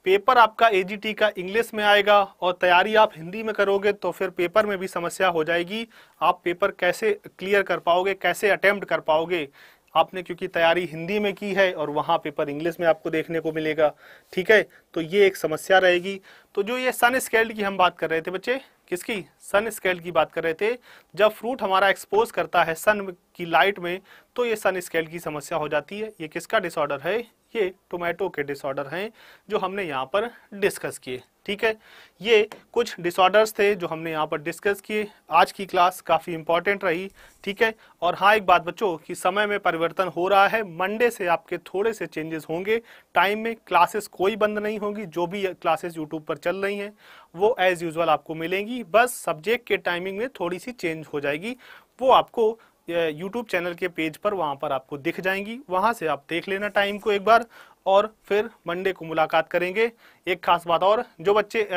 Speaker 1: पेपर आपका एजीटी का इंग्लिश में आएगा और तैयारी आप हिंदी में करोगे तो फिर पेपर में भी समस्या हो जाएगी आप पेपर कैसे क्लियर कर पाओगे कैसे अटेम्प्ट कर पाओगे आपने क्योंकि तैयारी हिंदी में की है और वहाँ पेपर इंग्लिश में आपको देखने को मिलेगा ठीक है तो ये एक समस्या रहेगी तो जो ये सन स्केल्ड की हम बात कर रहे थे बच्चे किसकी सन स्केल्ड की बात कर रहे थे जब फ्रूट हमारा एक्सपोज करता है सन की लाइट में तो ये सन स्केल्ड की समस्या हो जाती है ये किसका डिसऑर्डर है ये टोमेटो के डिसऑर्डर हैं जो हमने यहाँ पर डिस्कस किए ठीक है ये कुछ डिसऑर्डर्स थे जो हमने यहाँ पर डिस्कस किए आज की क्लास काफ़ी इंपॉर्टेंट रही ठीक है और हाँ एक बात बच्चों कि समय में परिवर्तन हो रहा है मंडे से आपके थोड़े से चेंजेस होंगे टाइम में क्लासेस कोई बंद नहीं होंगी जो भी क्लासेस यूट्यूब पर चल रही हैं वो एज़ यूजल आपको मिलेंगी बस सब्जेक्ट के टाइमिंग में थोड़ी सी चेंज हो जाएगी वो आपको यूट्यूब चैनल के पेज पर वहाँ पर आपको दिख जाएंगी वहाँ से आप देख लेना टाइम को एक बार और फिर मंडे को मुलाकात करेंगे एक खास बात और जो बच्चे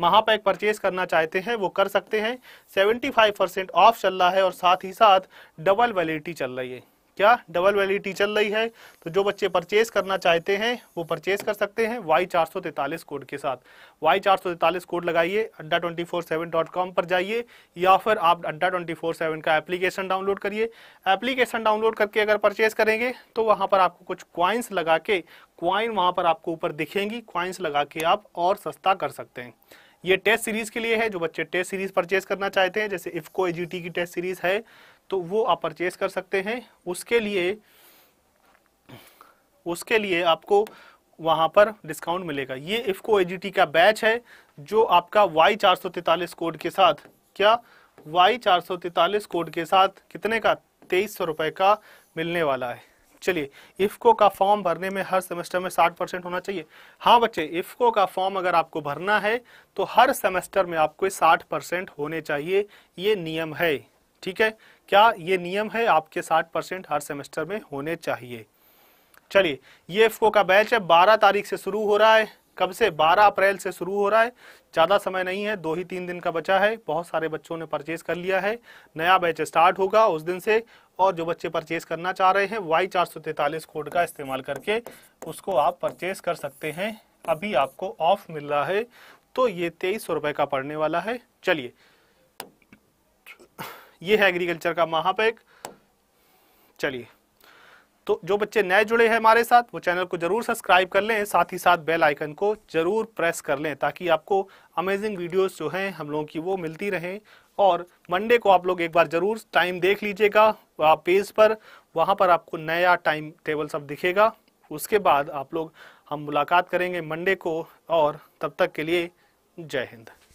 Speaker 1: महापैक परचेज करना चाहते हैं वो कर सकते हैं 75 परसेंट ऑफ चल रहा है और साथ ही साथ डबल वैलिडिटी चल रही है क्या डबल वैलिडिटी चल रही है तो जो बच्चे परचेज करना चाहते हैं वो परचेज कर सकते हैं वाई चार सौ तैतालीस कोड के साथ वाई चार सौ तैतालीस कोड लगाइए Adda twenty four seven dot com पर जाइए या फिर आप अड्डा ट्वेंटी फोर सेवन का एप्लीकेशन डाउनलोड करिए एप्लीकेशन डाउनलोड करके अगर परचेज करेंगे तो वहाँ पर आपको कुछ क्वाइंस लगा के क्वाइन वहाँ पर आपको ऊपर दिखेंगी क्वाइंस लगा के आप और सस्ता कर सकते हैं ये टेस्ट सीरीज के लिए है जो बच्चे टेस्ट सीरीज परचेज करना चाहते हैं जैसे इफको एजीटी की टेस्ट सीरीज है तो वो आप परचेज कर सकते हैं उसके लिए उसके लिए आपको वहां पर डिस्काउंट मिलेगा ये इफ़को एजीटी का बैच है जो आपका वाई चार कोड के साथ क्या वाई चार कोड के साथ कितने का तेईस सौ रुपए का मिलने वाला है चलिए इफ़को का फॉर्म भरने में हर सेमेस्टर में साठ परसेंट होना चाहिए हाँ बच्चे इफ़को का फॉर्म अगर आपको भरना है तो हर सेमेस्टर में आपको साठ परसेंट होने चाहिए ये नियम है ठीक है क्या ये नियम है आपके साठ परसेंट हर सेमेस्टर में होने चाहिए चलिए ये एफको का बैच है बारह तारीख से शुरू हो रहा है कब से 12 अप्रैल से शुरू हो रहा है ज़्यादा समय नहीं है दो ही तीन दिन का बचा है बहुत सारे बच्चों ने परचेज कर लिया है नया बैच स्टार्ट होगा उस दिन से और जो बच्चे परचेज करना चाह रहे हैं वाई चार कोड का इस्तेमाल करके उसको आप परचेज कर सकते हैं अभी आपको ऑफ मिल रहा है तो ये तेईस सौ रुपए का पड़ने वाला है चलिए ये है एग्रीकल्चर का महापैक चलिए तो जो बच्चे नए जुड़े हैं हमारे साथ वो चैनल को जरूर सब्सक्राइब कर लें साथ ही साथ बेल आइकन को जरूर प्रेस कर लें ताकि आपको अमेजिंग वीडियोस जो हैं हम लोगों की वो मिलती रहें और मंडे को आप लोग एक बार ज़रूर टाइम देख लीजिएगा आप पेज पर वहाँ पर आपको नया टाइम टेबल सब दिखेगा उसके बाद आप लोग हम मुलाकात करेंगे मंडे को और तब तक के लिए जय हिंद